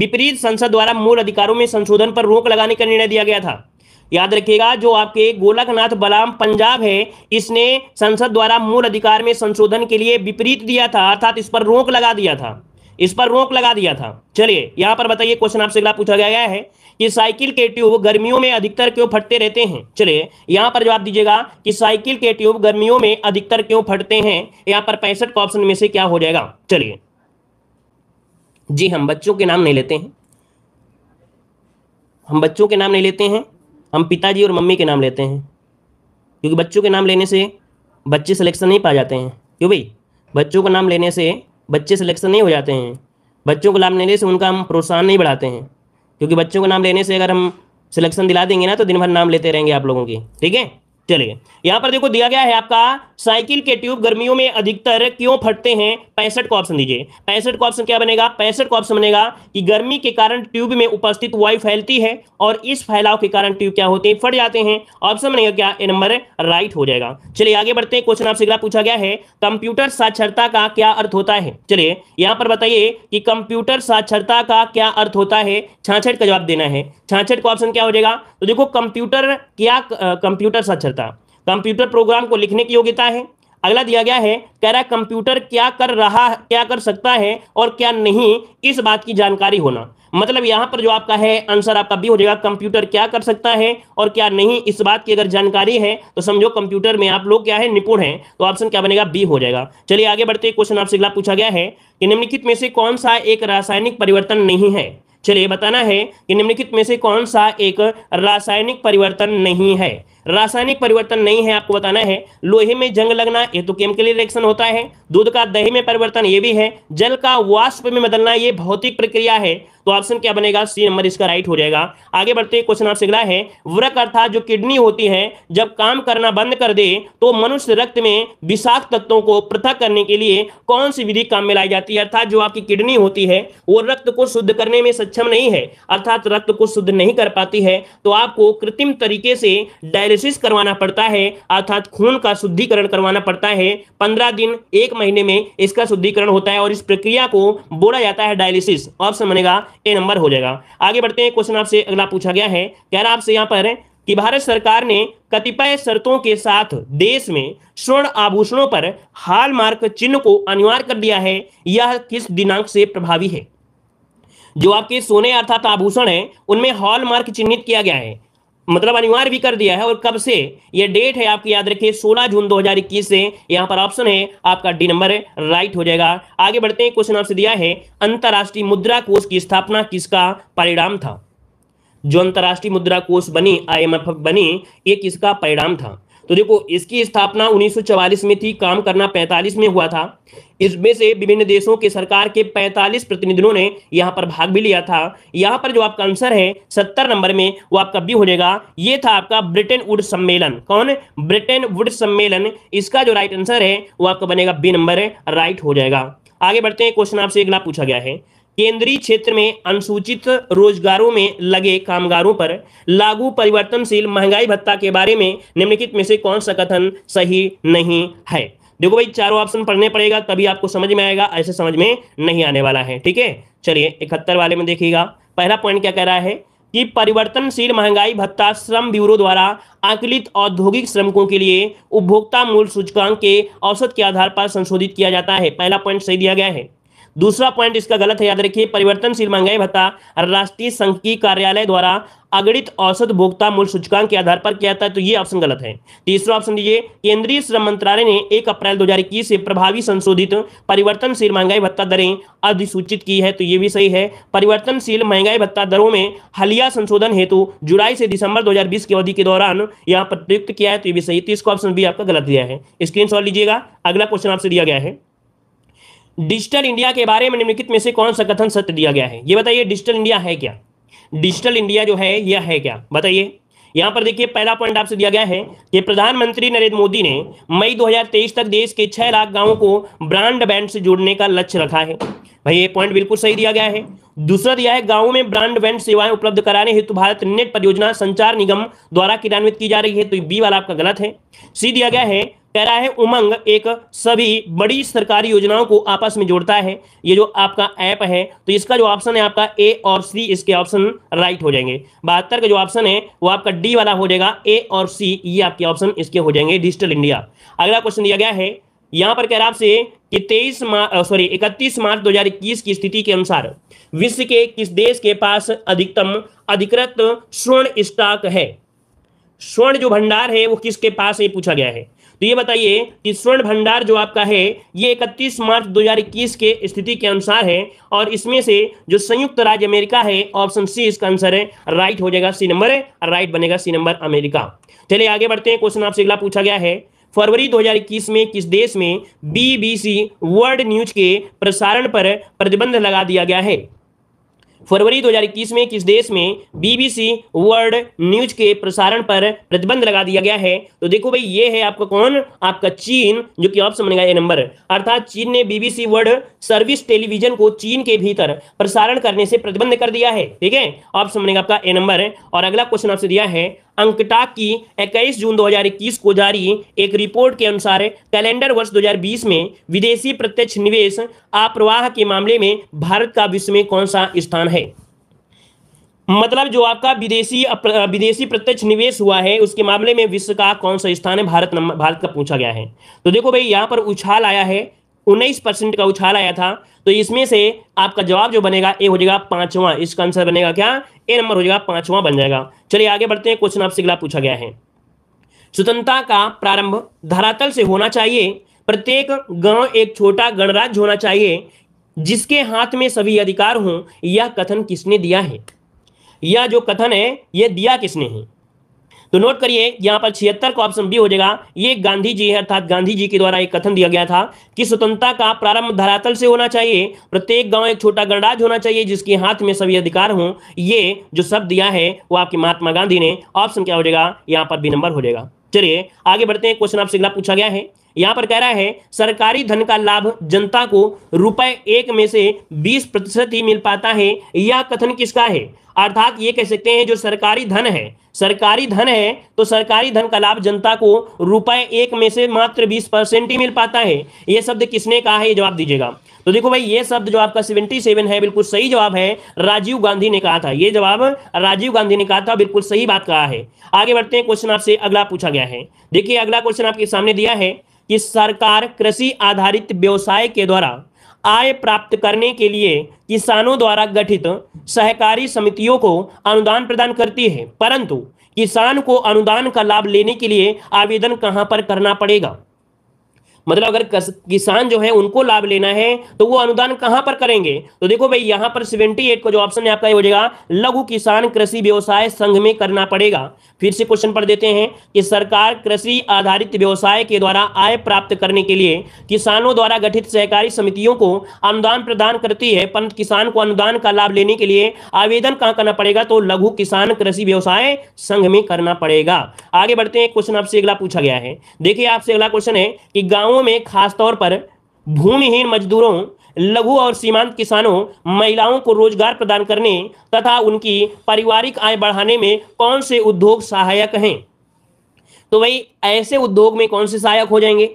Speaker 1: विपरीत संसद द्वारा मूल अधिकारों में संशोधन पर रोक लगाने का निर्णय दिया गया था याद रखिएगा जो आपके गोलकनाथ बलाम पंजाब है इसने संसद द्वारा मूल अधिकार में संशोधन के लिए विपरीत दिया था अर्थात इस पर रोक लगा दिया था इस पर रोक लगा दिया था चलिए यहां पर बताइए क्वेश्चन आपसे अगला पूछा गया है कि साइकिल के ट्यूब गर्मियों में अधिकतर क्यों फटते रहते हैं चलिए यहां पर जवाब दीजिएगा कि साइकिल के ट्यूब गर्मियों में अधिकतर क्यों फटते हैं यहां पर पैंसठ ऑप्शन में से क्या हो जाएगा चलिए जी हम बच्चों के नाम नहीं लेते हैं हम बच्चों के नाम नहीं लेते हैं हम पिताजी और मम्मी के नाम लेते हैं क्योंकि बच्चों के नाम लेने से बच्चे सिलेक्शन नहीं पा जाते हैं क्यों भाई बच्चों का नाम लेने से बच्चे सिलेक्शन नहीं हो जाते हैं बच्चों को नाम लेने से उनका हम प्रोत्साहन नहीं बढ़ाते हैं क्योंकि बच्चों का नाम लेने से अगर हम सिलेक्शन दिला देंगे ना तो दिन भर नाम लेते रहेंगे आप लोगों की ठीक है चलिए यहां पर देखो दिया गया है आपका साइकिल के ट्यूब गर्मियों में अधिकतर क्यों फटते हैं पैंसठ का ऑप्शन दीजिए पैंसठ का ऑप्शन क्या बनेगा पैंसठ का ऑप्शन बनेगा कि गर्मी के कारण ट्यूब में उपस्थित वायु फैलती है और इस फैलाव के कारण ट्यूब क्या होते हैं फट जाते हैं ऑप्शन बनेगा क्या ए नंबर राइट हो जाएगा चलिए आगे बढ़ते हैं क्वेश्चन आपसे पूछा गया है कंप्यूटर साक्षरता का क्या अर्थ होता है चलिए यहां पर बताइए कि कंप्यूटर साक्षरता का क्या अर्थ होता है छाछठ का जवाब देना है छाछठ का ऑप्शन क्या हो जाएगा तो देखो कंप्यूटर क्या कंप्यूटर साक्षरता करता कंप्यूटर प्रोग्राम को लिखने की योग्यता है अगला दिया गया है कह रहा कंप्यूटर क्या कर रहा क्या कर सकता है और क्या नहीं इस बात की जानकारी होना मतलब यहां पर जो आपका है आंसर आपका बी हो जाएगा कंप्यूटर क्या कर सकता है और क्या नहीं इस बात की अगर जानकारी है तो समझो कंप्यूटर में आप लोग क्या है निपुण है तो ऑप्शन क्या बनेगा बी हो जाएगा चलिए आगे बढ़ते क्वेश्चन आपसे अगला पूछा गया है कि निम्नलिखित में से कौन सा एक रासायनिक परिवर्तन नहीं है चलिए बताना है कि निम्नलिखित में से कौन सा एक रासायनिक परिवर्तन नहीं है रासायनिक परिवर्तन नहीं है आपको बताना है लोहे में जंग लगना ये तो केमिकली रिएक्शन होता है दूध का दही में परिवर्तन ये भी है जल का वाष्प में बदलना ये भौतिक प्रक्रिया है तो ऑप्शन क्या बनेगा सी नंबर इसका राइट हो जाएगा आगे बढ़ते हैं क्वेश्चन आपसे अगला है व्रक अर्थात जो किडनी होती है जब काम करना बंद कर दे तो मनुष्य रक्त में विषाक्त तत्वों को पृथक करने के लिए कौन सी विधि काम में लाई जाती है अर्थात जो आपकी किडनी होती है वो रक्त को शुद्ध करने में सक्षम नहीं है अर्थात रक्त को शुद्ध नहीं कर पाती है तो आपको कृत्रिम तरीके से डायलिसिस करवाना पड़ता है अर्थात खून का शुद्धिकरण करवाना पड़ता है पंद्रह दिन एक महीने में इसका शुद्धिकरण होता है और इस प्रक्रिया को बोला जाता है डायलिसिस ऑप्शन बनेगा ए नंबर हो जाएगा आगे बढ़ते हैं क्वेश्चन आपसे अगला पूछा गया है कह रहा आपसे यहाँ पर कि भारत सरकार ने कतिपय शर्तों के साथ देश में स्वर्ण आभूषणों पर हाल मार्क चिन्ह को अनिवार्य कर दिया है यह किस दिनांक से प्रभावी है जो आपके सोने अर्थात आभूषण है उनमें हॉलमार्क चिन्हित किया गया है मतलब अनिवार्य भी कर दिया है और कब से यह डेट है आपकी याद रखिए 16 जून 2021 से यहां पर ऑप्शन है आपका डी नंबर राइट हो जाएगा आगे बढ़ते हैं क्वेश्चन आपसे दिया है अंतर्राष्ट्रीय मुद्रा कोष की स्थापना किसका परिणाम था जो अंतर्राष्ट्रीय मुद्रा कोष बनी आई बनी ये किसका परिणाम था तो देखो इसकी स्थापना 1944 में थी काम करना 45 में हुआ था इसमें से विभिन्न देशों के सरकार के 45 प्रतिनिधियों ने यहां पर भाग भी लिया था यहां पर जो आपका आंसर है 70 नंबर में वो आपका भी हो जाएगा ये था आपका ब्रिटेन वुड सम्मेलन कौन ब्रिटेन वुड सम्मेलन इसका जो राइट आंसर है वो आपका बनेगा बी नंबर राइट हो जाएगा आगे बढ़ते हैं क्वेश्चन आपसे अगला पूछा गया है केंद्रीय क्षेत्र में अनुसूचित रोजगारों में लगे कामगारों पर लागू परिवर्तनशील महंगाई भत्ता के बारे में निम्नलिखित में से कौन सा कथन सही नहीं है देखो भाई चारों ऑप्शन पढ़ने पड़ेगा तभी आपको समझ में आएगा ऐसे समझ में नहीं आने वाला है ठीक है चलिए इकहत्तर वाले में देखिएगा पहला पॉइंट क्या कह रहा है कि परिवर्तनशील महंगाई भत्ता श्रम ब्यूरो द्वारा आकलित औद्योगिक श्रमिकों के लिए उपभोक्ता मूल सूचकांक के औसत के आधार पर संशोधित किया जाता है पहला पॉइंट सही दिया गया है दूसरा पॉइंट इसका गलत है याद रखिए परिवर्तनशील महंगाई भत्ता राष्ट्रीय संघ की कार्यालय द्वारा अगणित औसत भोक्ता मूल्य सूचकांक के आधार पर किया जाता है तो ये ऑप्शन गलत है तीसरा ऑप्शन दीजिए केंद्रीय श्रम मंत्रालय ने 1 अप्रैल 2021 से प्रभावी संशोधित परिवर्तनशील महंगाई भत्ता दरें अधिसूचित की है तो ये भी सही है परिवर्तनशील महंगाई भत्ता दरों में हलिया संशोधन हेतु जुलाई से दिसंबर दो की अवधि के दौरान यहाँ पर प्रयुक्त किया है तो ये भी सही तीसरा ऑप्शन भी आपका गलत दिया है स्क्रीन लीजिएगा अगला क्वेश्चन आपसे दिया गया है डिजिटल इंडिया के बारे में निम्नलिखित में से कौन सा कथन सत्य दिया गया है ये बताइए डिजिटल इंडिया है क्या डिजिटल इंडिया जो है यह है क्या बताइए यहां पर देखिए पहला पॉइंट आपसे दिया गया है कि प्रधानमंत्री नरेंद्र मोदी ने मई 2023 तक देश के 6 लाख गांवों को ब्रांड बैंड से जोड़ने का लक्ष्य रखा है भाई ये पॉइंट बिल्कुल सही दिया गया है दूसरा दिया है गांवों में ब्रांड बैंड सेवाएं उपलब्ध कराने हेतु भारत नेट परियोजना संचार निगम द्वारा क्रियान्वित की जा रही है तो बी वाला आपका गलत है सी दिया गया है कह रहा है उमंग एक सभी बड़ी सरकारी योजनाओं को आपस में जोड़ता है ये जो आपका ऐप है तो इसका जो ऑप्शन है आपका ए और सी इसके ऑप्शन राइट हो जाएंगे बहत्तर का जो ऑप्शन है वो आपका डी वाला हो जाएगा ए और सी ये आपके ऑप्शन इसके हो जाएंगे डिजिटल इंडिया अगला क्वेश्चन दिया गया है यहां पर कह रहा आपसे कि तेईस मार्च सॉरी इकतीस मार्च दो की स्थिति के अनुसार विश्व के किस देश के पास अधिकतम अधिकृत स्वर्ण स्टॉक है स्वर्ण जो भंडार है वो किसके पास ये पूछा गया है तो ये बताइए कि स्वर्ण भंडार जो आपका है ये 31 मार्च 2021 के स्थिति के अनुसार है और इसमें से जो संयुक्त राज्य अमेरिका है ऑप्शन सी इसका आंसर है राइट हो जाएगा सी नंबर है राइट बनेगा सी नंबर अमेरिका चलिए आगे बढ़ते हैं क्वेश्चन आपसे अगला पूछा गया है फरवरी 2021 में किस देश में बीबीसी वर्ल्ड न्यूज के प्रसारण पर प्रतिबंध लगा दिया गया है फरवरी 2021 में किस देश में बीबीसी वर्ल्ड न्यूज के प्रसारण पर प्रतिबंध लगा दिया गया है तो देखो भाई ये है आपका कौन आपका चीन जो कि ऑप्शन बनेगा ये नंबर अर्थात चीन ने बीबीसी वर्ल्ड सर्विस टेलीविजन को चीन के भीतर प्रसारण करने से प्रतिबंध कर दिया है ठीक है ऑप्शन बनेगा आपका ए नंबर और अगला क्वेश्चन आपसे दिया है अंकटाक की 21 जून 2021 को जारी एक रिपोर्ट के अनुसार कैलेंडर वर्ष 2020 में विदेशी प्रत्यक्ष निवेश आप्रवाह के मामले में भारत का विश्व में कौन सा स्थान है मतलब जो आपका विदेशी विदेशी प्रत्यक्ष निवेश हुआ है उसके मामले में विश्व का कौन सा स्थान है भारत नंबर भारत का पूछा गया है तो देखो भाई यहाँ पर उछाल आया है उन्नीस परसेंट का उछाल आया था तो इसमें से आपका जवाब जो बनेगा ए हो जाएगा पांचवा इसका आंसर बनेगा क्या ए नंबर हो जाएगा पांचवा बन जाएगा चलिए आगे बढ़ते हैं क्वेश्चन आपसे अगला पूछा गया है स्वतंत्रता का प्रारंभ धरातल से होना चाहिए प्रत्येक गांव एक छोटा गणराज्य होना चाहिए जिसके हाथ में सभी अधिकार हों यह कथन किसने दिया है यह जो कथन है यह दिया किसने है तो नोट करिए यहाँ पर छिहत्तर का ऑप्शन बी हो जाएगा ये गांधी जी अर्थात गांधी जी के द्वारा एक कथन दिया गया था कि स्वतंत्रता का प्रारंभ धरातल से होना चाहिए प्रत्येक गांव एक छोटा गणराज होना चाहिए जिसके हाथ में सभी अधिकार हों ये जो शब्द दिया है वो आपके महात्मा गांधी ने ऑप्शन क्या हो जाएगा यहाँ पर बी नंबर हो जाएगा चलिए आगे बढ़ते हैं क्वेश्चन आपसे अगला पूछा गया है यहां पर कह रहा है सरकारी धन का लाभ जनता को रुपए एक में से बीस प्रतिशत ही मिल पाता है यह कथन किसका है अर्थात ये कह सकते हैं जो सरकारी धन है सरकारी धन है तो सरकारी धन का लाभ जनता को रुपए एक में से मात्र बीस परसेंट ही मिल पाता है यह शब्द किसने कहा है जवाब दीजिएगा तो देखो भाई ये शब्द जो आपका 77 है बिल्कुल सही जवाब है राजीव गांधी ने कहा था ये जवाब राजीव गांधी ने कहा था बिल्कुल सही बात कहा है आगे बढ़ते हैं क्वेश्चन आपसे अगला पूछा गया है देखिए अगला क्वेश्चन आपके सामने दिया है कि सरकार कृषि आधारित व्यवसाय के द्वारा आय प्राप्त करने के लिए किसानों द्वारा गठित सहकारी समितियों को अनुदान प्रदान करती है परंतु किसान को अनुदान का लाभ लेने के लिए आवेदन कहां पर करना पड़ेगा मतलब अगर किसान जो है उनको लाभ लेना है तो वो अनुदान कहां पर करेंगे तो देखो भाई यहां पर 78 का जो ऑप्शन है आपका हो जाएगा लघु किसान कृषि व्यवसाय संघ में करना पड़ेगा फिर से क्वेश्चन पढ़ देते हैं कि सरकार कृषि आधारित व्यवसाय के द्वारा आय प्राप्त करने के लिए किसानों द्वारा गठित सहकारी समितियों को अनुदान प्रदान करती है परंतु किसान को अनुदान का लाभ लेने के लिए आवेदन कहां करना पड़ेगा तो लघु किसान कृषि व्यवसाय संघ में करना पड़ेगा आगे बढ़ते हैं क्वेश्चन आपसे अगला पूछा गया है देखिए आपसे अगला क्वेश्चन है कि गांव गांवों में खासतौर पर भूमिहीन मजदूरों लघु और सीमांत किसानों महिलाओं को रोजगार प्रदान करने तथा उनकी पारिवारिक आय बढ़ाने में कौन से उद्योग सहायक हैं तो भाई ऐसे उद्योग में कौन से सहायक हो जाएंगे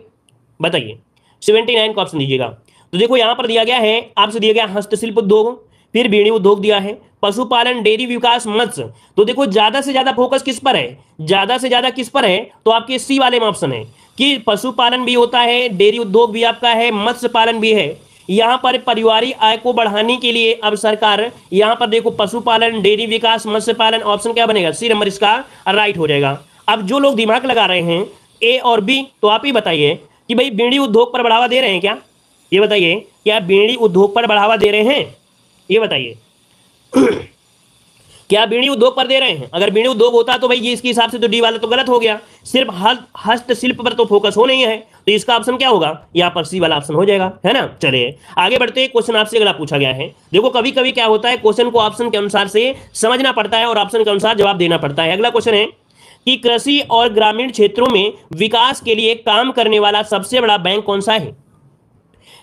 Speaker 1: बताइए सेवेंटी नाइन का ऑप्शन दीजिएगा तो देखो यहां पर दिया गया है आपसे दिया गया हस्तशिल्प उद्योग फिर बीड़ी उद्योग दिया है पशुपालन डेयरी विकास मत्स्य तो देखो ज्यादा से ज्यादा फोकस किस पर है ज्यादा से ज्यादा किस पर है तो आपके सी वाले में ऑप्शन है कि पशुपालन भी होता है डेयरी उद्योग भी आपका है मत्स्य पालन भी है यहाँ पर पारिवारिक आय को बढ़ाने के लिए अब सरकार यहाँ पर देखो पशुपालन डेयरी विकास मत्स्य पालन ऑप्शन क्या बनेगा सी नंबर इसका राइट हो जाएगा अब जो लोग दिमाग लगा रहे हैं ए और बी तो आप ही बताइए कि भाई बीड़ी उद्योग पर बढ़ावा दे रहे हैं क्या ये बताइए क्या बीड़ी उद्योग पर बढ़ावा दे रहे हैं ये बताइए क्या बीणी उद्योग पर दे रहे हैं अगर बीणी उद्योग होता तो भाई ये इसके हिसाब से तो डी वाला तो गलत हो गया सिर्फ हस्तशिल्प पर तो फोकस हो नहीं है तो इसका ऑप्शन क्या होगा यहाँ पर सी वाला ऑप्शन हो जाएगा है ना चलिए आगे बढ़ते हैं क्वेश्चन आपसे अगला पूछा गया है देखो कभी कभी क्या होता है क्वेश्चन को ऑप्शन के अनुसार से समझना पड़ता है और ऑप्शन के अनुसार जवाब देना पड़ता है अगला क्वेश्चन है कि कृषि और ग्रामीण क्षेत्रों में विकास के लिए काम करने वाला सबसे बड़ा बैंक कौन सा है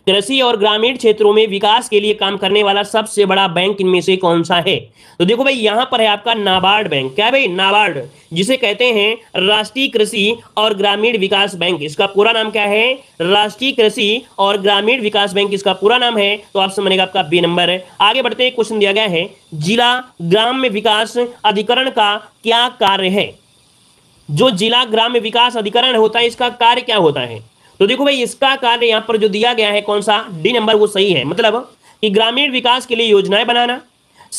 Speaker 1: कृषि और ग्रामीण क्षेत्रों में विकास के लिए काम करने वाला सबसे बड़ा बैंक इनमें से कौन सा है तो देखो भाई यहां पर है आपका नाबार्ड बैंक क्या भाई नाबार्ड जिसे कहते हैं राष्ट्रीय कृषि और ग्रामीण विकास बैंक इसका पूरा नाम क्या है राष्ट्रीय कृषि और ग्रामीण विकास बैंक इसका पूरा नाम है तो ऑप्शन बनेगा आपका बी नंबर आगे बढ़ते क्वेश्चन दिया गया है जिला ग्राम्य विकास अधिकरण का क्या कार्य है जो जिला ग्राम्य विकास अधिकरण होता है इसका कार्य क्या होता है तो देखो भाई इसका कार्य यहाँ पर जो दिया गया है कौन सा डी नंबर वो सही है मतलब कि ग्रामीण विकास के लिए योजनाएं बनाना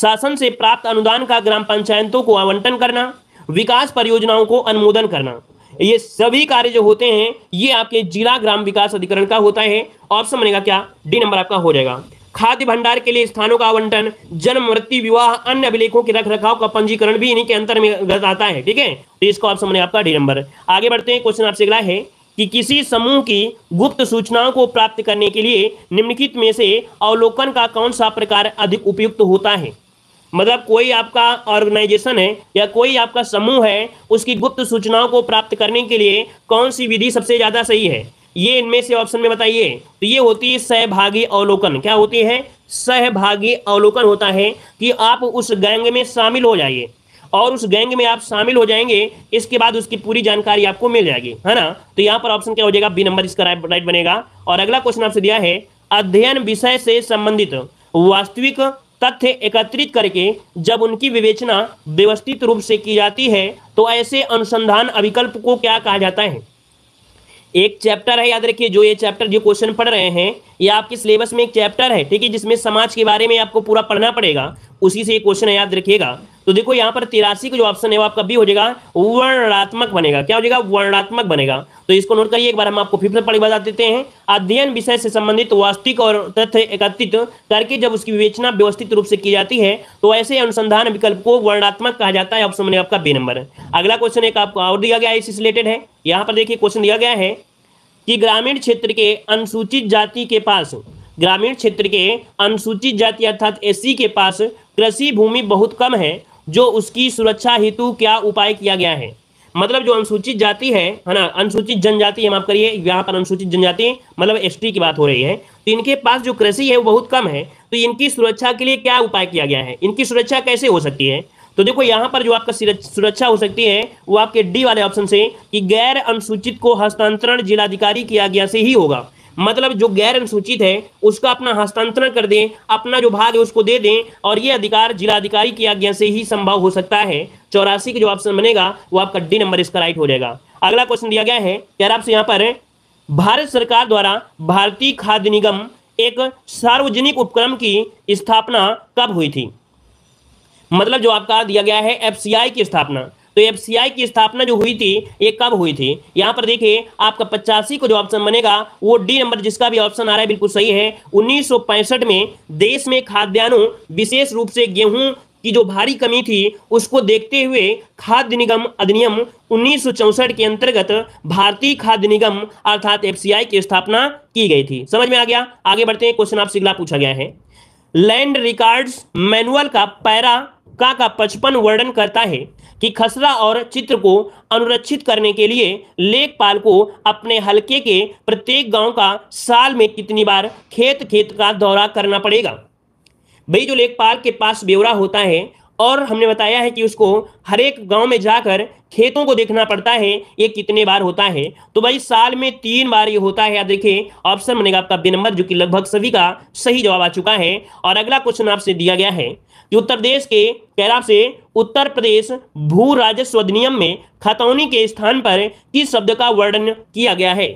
Speaker 1: शासन से प्राप्त अनुदान का ग्राम पंचायतों को आवंटन करना विकास परियोजनाओं को अनुमोदन करना ये सभी कार्य जो होते हैं ये आपके जिला ग्राम विकास अधिकरण का होता है ऑप्शन बनेगा क्या डी नंबर आपका हो जाएगा खाद्य भंडार के लिए स्थानों का आवंटन जन्म मृत्यु विवाह अन्य अभिलेखों के रख रखाव का पंजीकरण भी इन्हीं के अंतर में आता है ठीक है तो इसका ऑप्शन बने आपका डी नंबर आगे बढ़ते हैं क्वेश्चन आपसे अगला है कि किसी समूह की गुप्त सूचनाओं को प्राप्त करने के लिए निम्नलिखित में से अवलोकन का कौन सा प्रकार अधिक उपयुक्त होता है मतलब कोई आपका ऑर्गेनाइजेशन है या कोई आपका समूह है उसकी गुप्त सूचनाओं को प्राप्त करने के लिए कौन सी विधि सबसे ज़्यादा सही है ये इनमें से ऑप्शन में बताइए तो ये होती है सहभागी अवलोकन क्या होती है सहभागी अवलोकन होता है कि आप उस गैंग में शामिल हो जाइए और उस गैंग में आप शामिल हो जाएंगे इसके बाद उसकी पूरी जानकारी आपको मिल जाएगी है ना तो यहाँ पर ऑप्शन क्या हो जाएगा बी नंबर इसका राइट बनेगा और अगला क्वेश्चन आपसे दिया है अध्ययन विषय से संबंधित वास्तविक तथ्य एकत्रित करके जब उनकी विवेचना व्यवस्थित रूप से की जाती है तो ऐसे अनुसंधान अभिकल्प को क्या कहा जाता है एक चैप्टर है याद रखिए जो ये चैप्टर जो क्वेश्चन पढ़ रहे हैं ये आपके सिलेबस में एक चैप्टर है ठीक है जिसमें समाज के बारे में आपको पूरा पढ़ना पड़ेगा उसी से ये क्वेश्चन याद रखिएगा तो देखो यहाँ पर तिरासी का जो ऑप्शन है वो आपका बी हो जाएगा वर्णात्मक बनेगा क्या हो जाएगा वर्णात्मक बनेगा तो इसको नोट करिए एक बार हम आपको फिफ्थ पढ़ी बता देते हैं अध्ययन विषय से संबंधित वास्तविक और तथ्य एकत्रित करके जब उसकी विवेचना व्यवस्थित रूप से की जाती है तो ऐसे अनुसंधान विकल्प को वर्णात्मक कहा जाता है ऑप्शन बनेगा आपका बी नंबर अगला क्वेश्चन एक आपको और दिया गया इससे रिलेटेड है यहाँ पर देखिए क्वेश्चन दिया गया है कि ग्रामीण क्षेत्र के अनुसूचित जाति के पास ग्रामीण क्षेत्र के अनुसूचित जाति अर्थात एससी के पास कृषि भूमि बहुत कम है जो उसकी सुरक्षा हेतु क्या उपाय किया गया है मतलब जो अनुसूचित जाति है है ना अनुसूचित जनजाति हम आप करिए यहाँ पर अनुसूचित जनजाति मतलब एस की बात हो रही है तो इनके पास जो कृषि है वो बहुत कम है तो इनकी सुरक्षा के लिए क्या उपाय किया गया है इनकी सुरक्षा कैसे हो सकती है तो देखो यहाँ पर जो आपका सुरक्षा हो सकती है वो आपके डी वाले ऑप्शन से कि गैर अनुसूचित को हस्तांतरण जिलाधिकारी की आज्ञा से ही होगा मतलब जो गैर अनुसूचित है उसका अपना हस्तांतरण कर दें अपना जो भाग है उसको दे दें और ये अधिकार जिलाधिकारी की आज्ञा से ही संभव हो सकता है चौरासी का जो ऑप्शन बनेगा वो आपका डी नंबर इसका राइट हो जाएगा अगला क्वेश्चन दिया गया है यार आपसे यहाँ पर भारत सरकार द्वारा भारतीय खाद्य निगम एक सार्वजनिक उपक्रम की स्थापना कब हुई थी मतलब जो आपका दिया गया है एफसीआई की स्थापना तो एफसीआई की स्थापना जो हुई थी ये कब हुई थी यहां पर देखिए आपका पचासी को जो ऑप्शन बनेगा वो डी नंबर जिसका भी ऑप्शन आ रहा है बिल्कुल सही है उन्नीस में देश में खाद्यान्नों विशेष रूप से गेहूं की जो भारी कमी थी उसको देखते हुए खाद्य निगम अधिनियम उन्नीस के अंतर्गत भारतीय खाद्य निगम अर्थात एफसीआई की स्थापना की गई थी समझ में आ गया आगे बढ़ते हैं क्वेश्चन आपसे अगला पूछा गया है लैंड रिकॉर्ड्स मैनुअल का पैरा का का पचपन वर्णन करता है कि खसरा और चित्र को अनुरक्षित करने के लिए लेखपाल को अपने हलके के प्रत्येक गांव का साल में कितनी बार खेत खेत का दौरा करना पड़ेगा भाई जो लेखपाल के पास ब्यौरा होता है और हमने बताया है कि उसको हर एक गांव में जाकर खेतों को देखना पड़ता है ये कितने बार होता है तो भाई साल में तीन बार ये होता है देखिए ऑप्शन बनेगा आपका बे नंबर जो कि लगभग सभी का सही जवाब आ चुका है और अगला क्वेश्चन आपसे दिया गया है कि उत्तर प्रदेश के पैराब से उत्तर प्रदेश भू राजस्व अधिनियम में खतौनी के स्थान पर किस शब्द का वर्णन किया गया है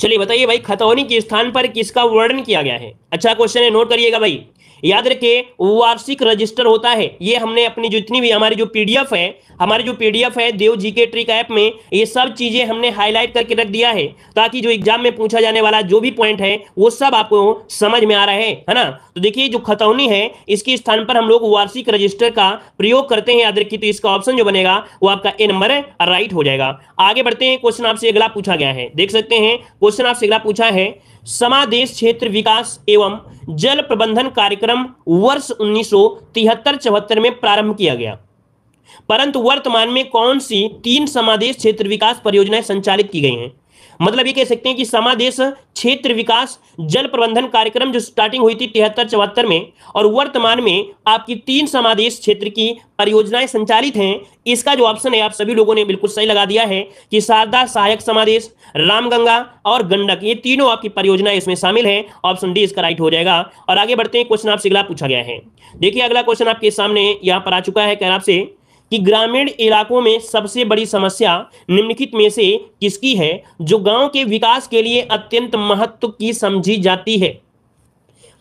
Speaker 1: चलिए बताइए भाई खतौनी के स्थान पर किसका वर्णन किया गया है अच्छा क्वेश्चन है नोट करिएगा भाई याद रखिए वार्षिक रजिस्टर होता है ये हमने अपनी जितनी भी हमारी जो पीडीएफ है हमारी जो पीडीएफ है देव जी के ट्रिक ऐप में ये सब चीजें हमने हाईलाइट करके रख दिया है ताकि जो एग्जाम में पूछा जाने वाला जो भी पॉइंट है वो सब आपको समझ में आ रहा है है ना तो देखिए जो खतौनी है इसके स्थान पर हम लोग वार्षिक रजिस्टर का प्रयोग करते हैं याद रखिए तो इसका ऑप्शन जो बनेगा वो आपका ए नंबर राइट हो जाएगा आगे बढ़ते हैं क्वेश्चन आपसे अगला पूछा गया है देख सकते हैं क्वेश्चन आपसे अगला पूछा है समादेश क्षेत्र विकास एवं जल प्रबंधन कार्यक्रम वर्ष उन्नीस सौ में प्रारंभ किया गया परंतु वर्तमान में कौन सी तीन समादेश क्षेत्र विकास परियोजनाएं संचालित की गई हैं मतलब ये कह सकते हैं कि समादेश क्षेत्र विकास जल प्रबंधन कार्यक्रम जो स्टार्टिंग हुई थी तिहत्तर चौहत्तर में और वर्तमान में आपकी तीन समादेश क्षेत्र की परियोजनाएं संचालित हैं इसका जो ऑप्शन है आप सभी लोगों ने बिल्कुल सही लगा दिया है कि शारदा सहायक समादेश रामगंगा और गंडक ये तीनों आपकी परियोजनाएं इसमें शामिल है ऑप्शन डी इसका राइट हो जाएगा और आगे बढ़ते हैं क्वेश्चन आपसे अगला पूछा गया है देखिए अगला क्वेश्चन आपके सामने यहां पर आ चुका है कह आपसे कि ग्रामीण इलाकों में सबसे बड़ी समस्या निम्नलिखित में से किसकी है जो गांव के विकास के लिए अत्यंत महत्व की समझी जाती है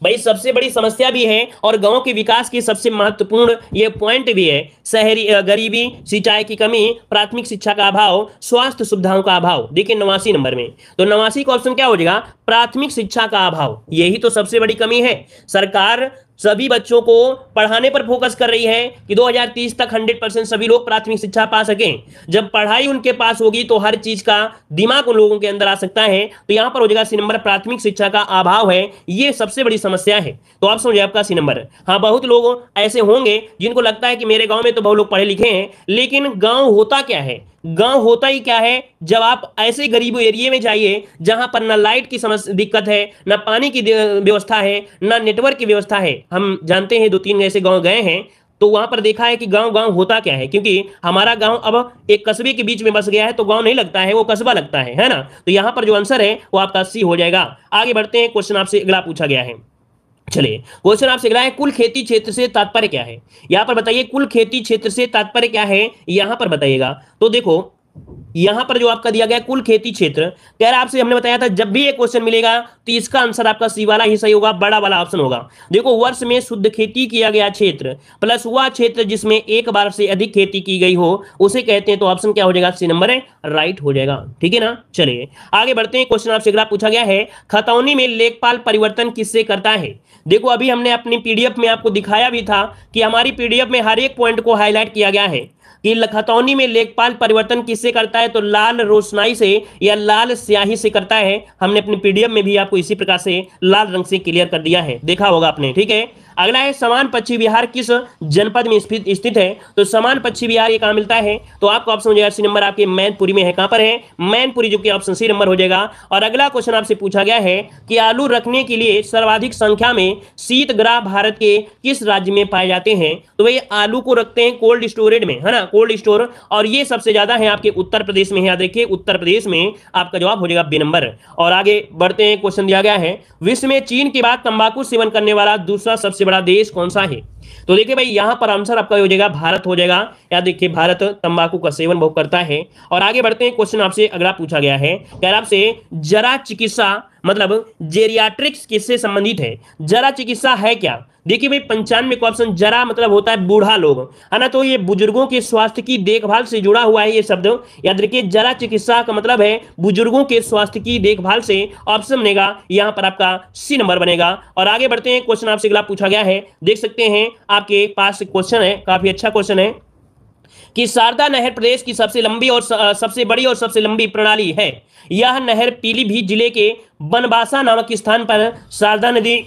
Speaker 1: भाई सबसे बड़ी समस्या भी है और गांव के विकास की सबसे महत्वपूर्ण ये पॉइंट भी है शहरी गरीबी सिंचाई की कमी प्राथमिक शिक्षा का अभाव स्वास्थ्य सुविधाओं का अभाव देखिए नवासी नंबर में तो नवासी का ऑप्शन क्या हो जाएगा प्राथमिक शिक्षा का अभाव यही तो सबसे बड़ी कमी है सरकार सभी बच्चों को पढ़ाने पर फोकस कर रही है कि 2030 तक 100 परसेंट सभी लोग प्राथमिक शिक्षा पा सकें जब पढ़ाई उनके पास होगी तो हर चीज का दिमाग उन लोगों के अंदर आ सकता है तो यहाँ पर हो जाएगा सी नंबर प्राथमिक शिक्षा का अभाव है ये सबसे बड़ी समस्या है तो आप समझे आपका सी नंबर हाँ बहुत लोग ऐसे होंगे जिनको लगता है कि मेरे गाँव में तो बहुत लोग पढ़े लिखे हैं लेकिन गाँव होता क्या है गांव होता ही क्या है जब आप ऐसे गरीब एरिए में जाइए जहां पर ना लाइट की समस्या दिक्कत है ना पानी की व्यवस्था है ना नेटवर्क की व्यवस्था है हम जानते हैं दो तीन ऐसे गांव गए हैं तो वहां पर देखा है कि गांव गांव होता क्या है क्योंकि हमारा गांव अब एक कस्बे के बीच में बस गया है तो गांव नहीं लगता है वो कस्बा लगता है है ना तो यहां पर जो आंसर है वो आपका सी हो जाएगा आगे बढ़ते हैं क्वेश्चन आपसे अगला पूछा गया है चलिए क्वेश्चन आपसे अगला है कुल खेती क्षेत्र से तात्पर्य क्या है यहां पर बताइए कुल खेती क्षेत्र से तात्पर्य क्या है यहां पर बताइएगा तो देखो यहां पर जो आपका दिया गया कुल खेती क्षेत्र कह रहा आपसे हमने बताया था जब भी एक क्वेश्चन मिलेगा तो इसका आंसर आपका सी वाला ही सही होगा बड़ा वाला ऑप्शन होगा देखो वर्ष में शुद्ध खेती किया गया क्षेत्र प्लस वह क्षेत्र जिसमें एक बार से अधिक खेती की गई हो उसे कहते हैं तो ऑप्शन क्या हो जाएगा सी नंबर है राइट हो जाएगा ठीक है ना चलिए आगे बढ़ते हैं क्वेश्चन आपसे अगला पूछा गया है खतौनी में लेखपाल परिवर्तन किससे करता है देखो अभी हमने अपनी पीडीएफ में आपको दिखाया भी था कि हमारी पीडीएफ में हर एक पॉइंट को हाईलाइट किया गया है कि लखतौनी में लेखपाल परिवर्तन किससे करता है तो लाल रोशनाई से या लाल स्याही से करता है हमने अपने पीडीएफ में भी आपको इसी प्रकार से लाल रंग से क्लियर कर दिया है देखा होगा आपने ठीक है अगला है समान पक्षी विहार किस जनपद में स्थित है तो समान पक्षी विहार ये कहाँ मिलता है तो आपको ऑप्शन हो जाएगा सी नंबर आपके मैनपुरी में है कहां पर है मैनपुरी जो कि ऑप्शन सी नंबर हो जाएगा और अगला क्वेश्चन आपसे पूछा गया है कि आलू रखने के लिए सर्वाधिक संख्या में शीतग्राह भारत के किस राज्य में पाए जाते हैं तो वही आलू को रखते हैं कोल्ड स्टोरेज में है ना कोल्ड स्टोर और ये सबसे ज्यादा है आपके उत्तर प्रदेश में याद रखिए उत्तर प्रदेश में आपका जवाब हो जाएगा बे नंबर और आगे बढ़ते हैं क्वेश्चन दिया गया है विश्व में चीन के बाद तंबाकू सेवन करने वाला दूसरा सबसे बड़ा देश कौन सा है तो देखिए भाई यहां पर आंसर आपका हो जाएगा भारत हो जाएगा या देखिए भारत तंबाकू का सेवन बहुत करता है और आगे बढ़ते हैं क्वेश्चन आपसे अगला पूछा गया है यार आपसे जरा चिकित्सा मतलब जेरियाट्रिक्स किससे संबंधित है जरा चिकित्सा है क्या देखिए भाई पंचानवे को ऑप्शन जरा मतलब होता है बूढ़ा लोग है ना तो ये बुजुर्गों के स्वास्थ्य की देखभाल से जुड़ा हुआ है ये शब्द याद रखिए जरा चिकित्सा का मतलब है बुजुर्गों के स्वास्थ्य की देखभाल से ऑप्शन बनेगा यहाँ पर आपका सी नंबर बनेगा और आगे बढ़ते हैं क्वेश्चन आपसे अगला पूछा गया है देख सकते हैं आपके पास क्वेश्चन है काफी अच्छा क्वेश्चन है कि शारदा नहर प्रदेश की सबसे लंबी और सबसे बड़ी और सबसे लंबी प्रणाली है यह नहर पीलीभीत जिले के बनबासा नामक स्थान पर शारदा नदी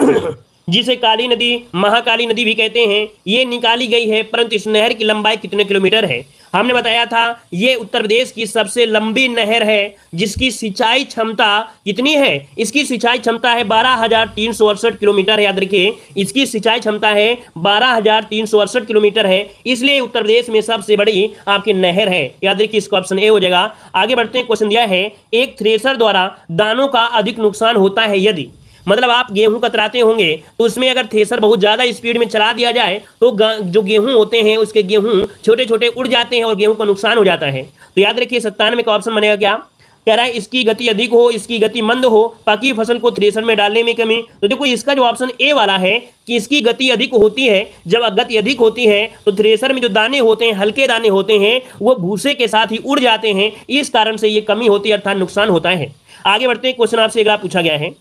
Speaker 1: जिसे काली नदी महाकाली नदी भी कहते हैं ये निकाली गई है परंतु इस नहर की लंबाई कितने किलोमीटर है हमने बताया था ये उत्तर प्रदेश की सबसे लंबी नहर है जिसकी सिंचाई क्षमता कितनी है इसकी सिंचाई क्षमता है बारह हजार तीन अड़सठ किलोमीटर याद रखिए इसकी सिंचाई क्षमता है बारह हजार तीन सौ अड़सठ किलोमीटर है इसलिए उत्तर प्रदेश में सबसे बड़ी आपकी नहर है याद रखिए इसका ऑप्शन ए हो जाएगा आगे बढ़ते हैं क्वेश्चन दिया है एक थ्रेसर द्वारा दानों का अधिक नुकसान होता है यदि मतलब आप गेहूं कतराते होंगे तो उसमें अगर थ्रेसर बहुत ज़्यादा स्पीड में चला दिया जाए तो जो गेहूं होते हैं उसके गेहूं छोटे छोटे उड़ जाते हैं और गेहूं का नुकसान हो जाता है तो याद रखिए सत्तानवे का ऑप्शन बनेगा क्या कह रहा है इसकी गति अधिक हो इसकी गति मंद हो बाकी फसल को थ्रेसर में डालने में कमी तो देखो इसका जो ऑप्शन ए वाला है कि इसकी गति अधिक होती है जब गति अधिक होती है तो थ्रेसर में जो दाने होते हैं हल्के दाने होते हैं वो भूसे के साथ ही उड़ जाते हैं इस कारण से ये कमी होती है अर्थात नुकसान होता है आगे बढ़ते हैं क्वेश्चन आपसे अगर पूछा गया है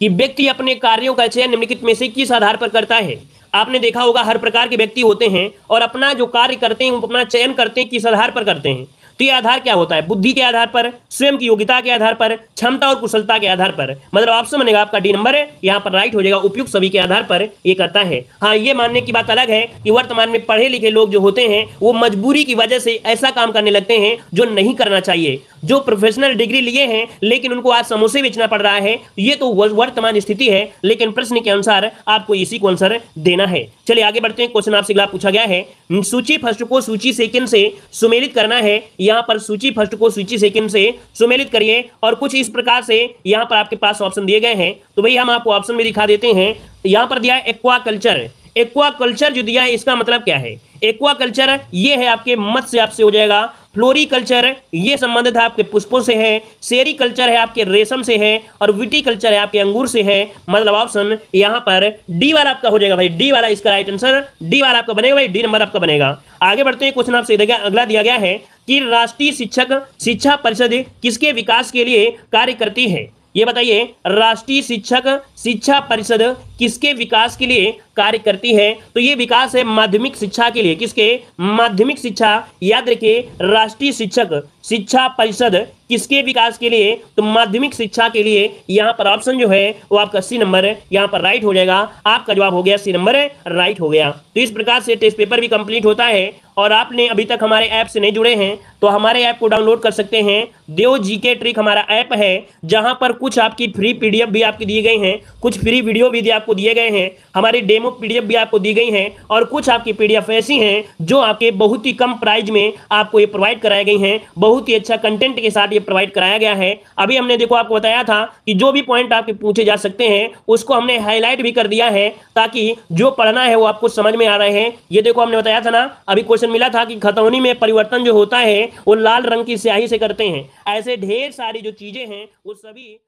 Speaker 1: कि व्यक्ति अपने कार्यों का चयन निम्नलिखित में से किस आधार पर करता है आपने देखा होगा हर प्रकार के व्यक्ति होते हैं और अपना जो कार्य करते हैं अपना चयन करते हैं किस आधार पर करते हैं तो ये आधार क्या होता है बुद्धि के आधार पर स्वयं की योग्यता के आधार पर क्षमता और कुशलता के आधार पर मतलब ऑप्शन बनेगा आपका डी नंबर है यहाँ पर राइट हो जाएगा उपयुक्त सभी के आधार पर ये करता है हाँ ये मानने की बात अलग है कि वर्तमान में पढ़े लिखे लोग जो होते हैं वो मजबूरी की वजह से ऐसा काम करने लगते हैं जो नहीं करना चाहिए जो प्रोफेशनल डिग्री लिए हैं लेकिन उनको आज समोसे बेचना पड़ रहा है ये तो वर्तमान स्थिति है लेकिन प्रश्न के अनुसार आपको इसी को आंसर देना है चलिए आगे बढ़ते हैं क्वेश्चन आपसे पूछा गया है सूची फर्स्ट को सूची सेकंड से सुमेलित करना है यहां पर सूची फर्स्ट को सूची सेकंड से सुमेलित करिए और कुछ इस प्रकार से यहां पर आपके पास ऑप्शन दिए गए हैं तो भाई हम आपको ऑप्शन में दिखा देते हैं यहां पर दिया है एक्वा कल्चर एक्वा कल्चर जो दिया है इसका मतलब क्या है एक्वा कल्चर ये है आपके मत से आपसे हो जाएगा फ्लोरी कल्चर ये संबंधित आपके पुष्पों से है सेरी कल्चर है आपके रेशम से है और विटी कल्चर है आपके अंगूर से है मतलब ऑप्शन यहाँ पर डी वाला आपका हो जाएगा भाई डी वाला इसका राइट आंसर डी वाला आपका बनेगा भाई डी नंबर आपका बनेगा आगे बढ़ते हैं क्वेश्चन आपसे अगला दिया गया है कि राष्ट्रीय शिक्षक शिक्षा परिषद किसके विकास के लिए कार्य करती है ये बताइए राष्ट्रीय शिक्षक शिक्षा परिषद किसके विकास के लिए कार्य करती है तो ये विकास है माध्यमिक शिक्षा के लिए किसके माध्यमिक शिक्षा याद रखिए राष्ट्रीय शिक्षक शिक्षा परिषद किसके विकास के लिए तो माध्यमिक शिक्षा के लिए यहाँ पर ऑप्शन जो है वो आपका सी नंबर यहाँ पर राइट हो जाएगा आपका जवाब हो गया सी नंबर राइट हो गया तो इस प्रकार से टेस्ट पेपर भी कंप्लीट होता है और आपने अभी तक हमारे ऐप से नहीं जुड़े हैं तो हमारे ऐप को डाउनलोड कर सकते हैं देव जी के ट्रिक हमारा ऐप है जहां पर कुछ आपकी फ्री पी भी आपकी दी गई हैं कुछ फ्री वीडियो भी दिया आप आपको दिए गए हैं हमारी डेमो पीडीएफ भी आपको दी गई हैं और कुछ आपकी पीडीएफ ऐसी हैं जो आपके बहुत ही कम प्राइस में आपको ये प्रोवाइड कराई गई हैं बहुत ही अच्छा कंटेंट के साथ ये प्रोवाइड कराया गया है अभी हमने देखो आपको बताया था कि जो भी पॉइंट आपके पूछे जा सकते हैं उसको हमने हाईलाइट भी कर दिया है ताकि जो पढ़ना है वो आपको समझ में आ रहे हैं ये देखो हमने बताया था ना अभी क्वेश्चन मिला था कि खतौनी में परिवर्तन जो होता है वो लाल रंग की स्याही से करते हैं ऐसे ढेर सारी जो चीज़ें हैं वो सभी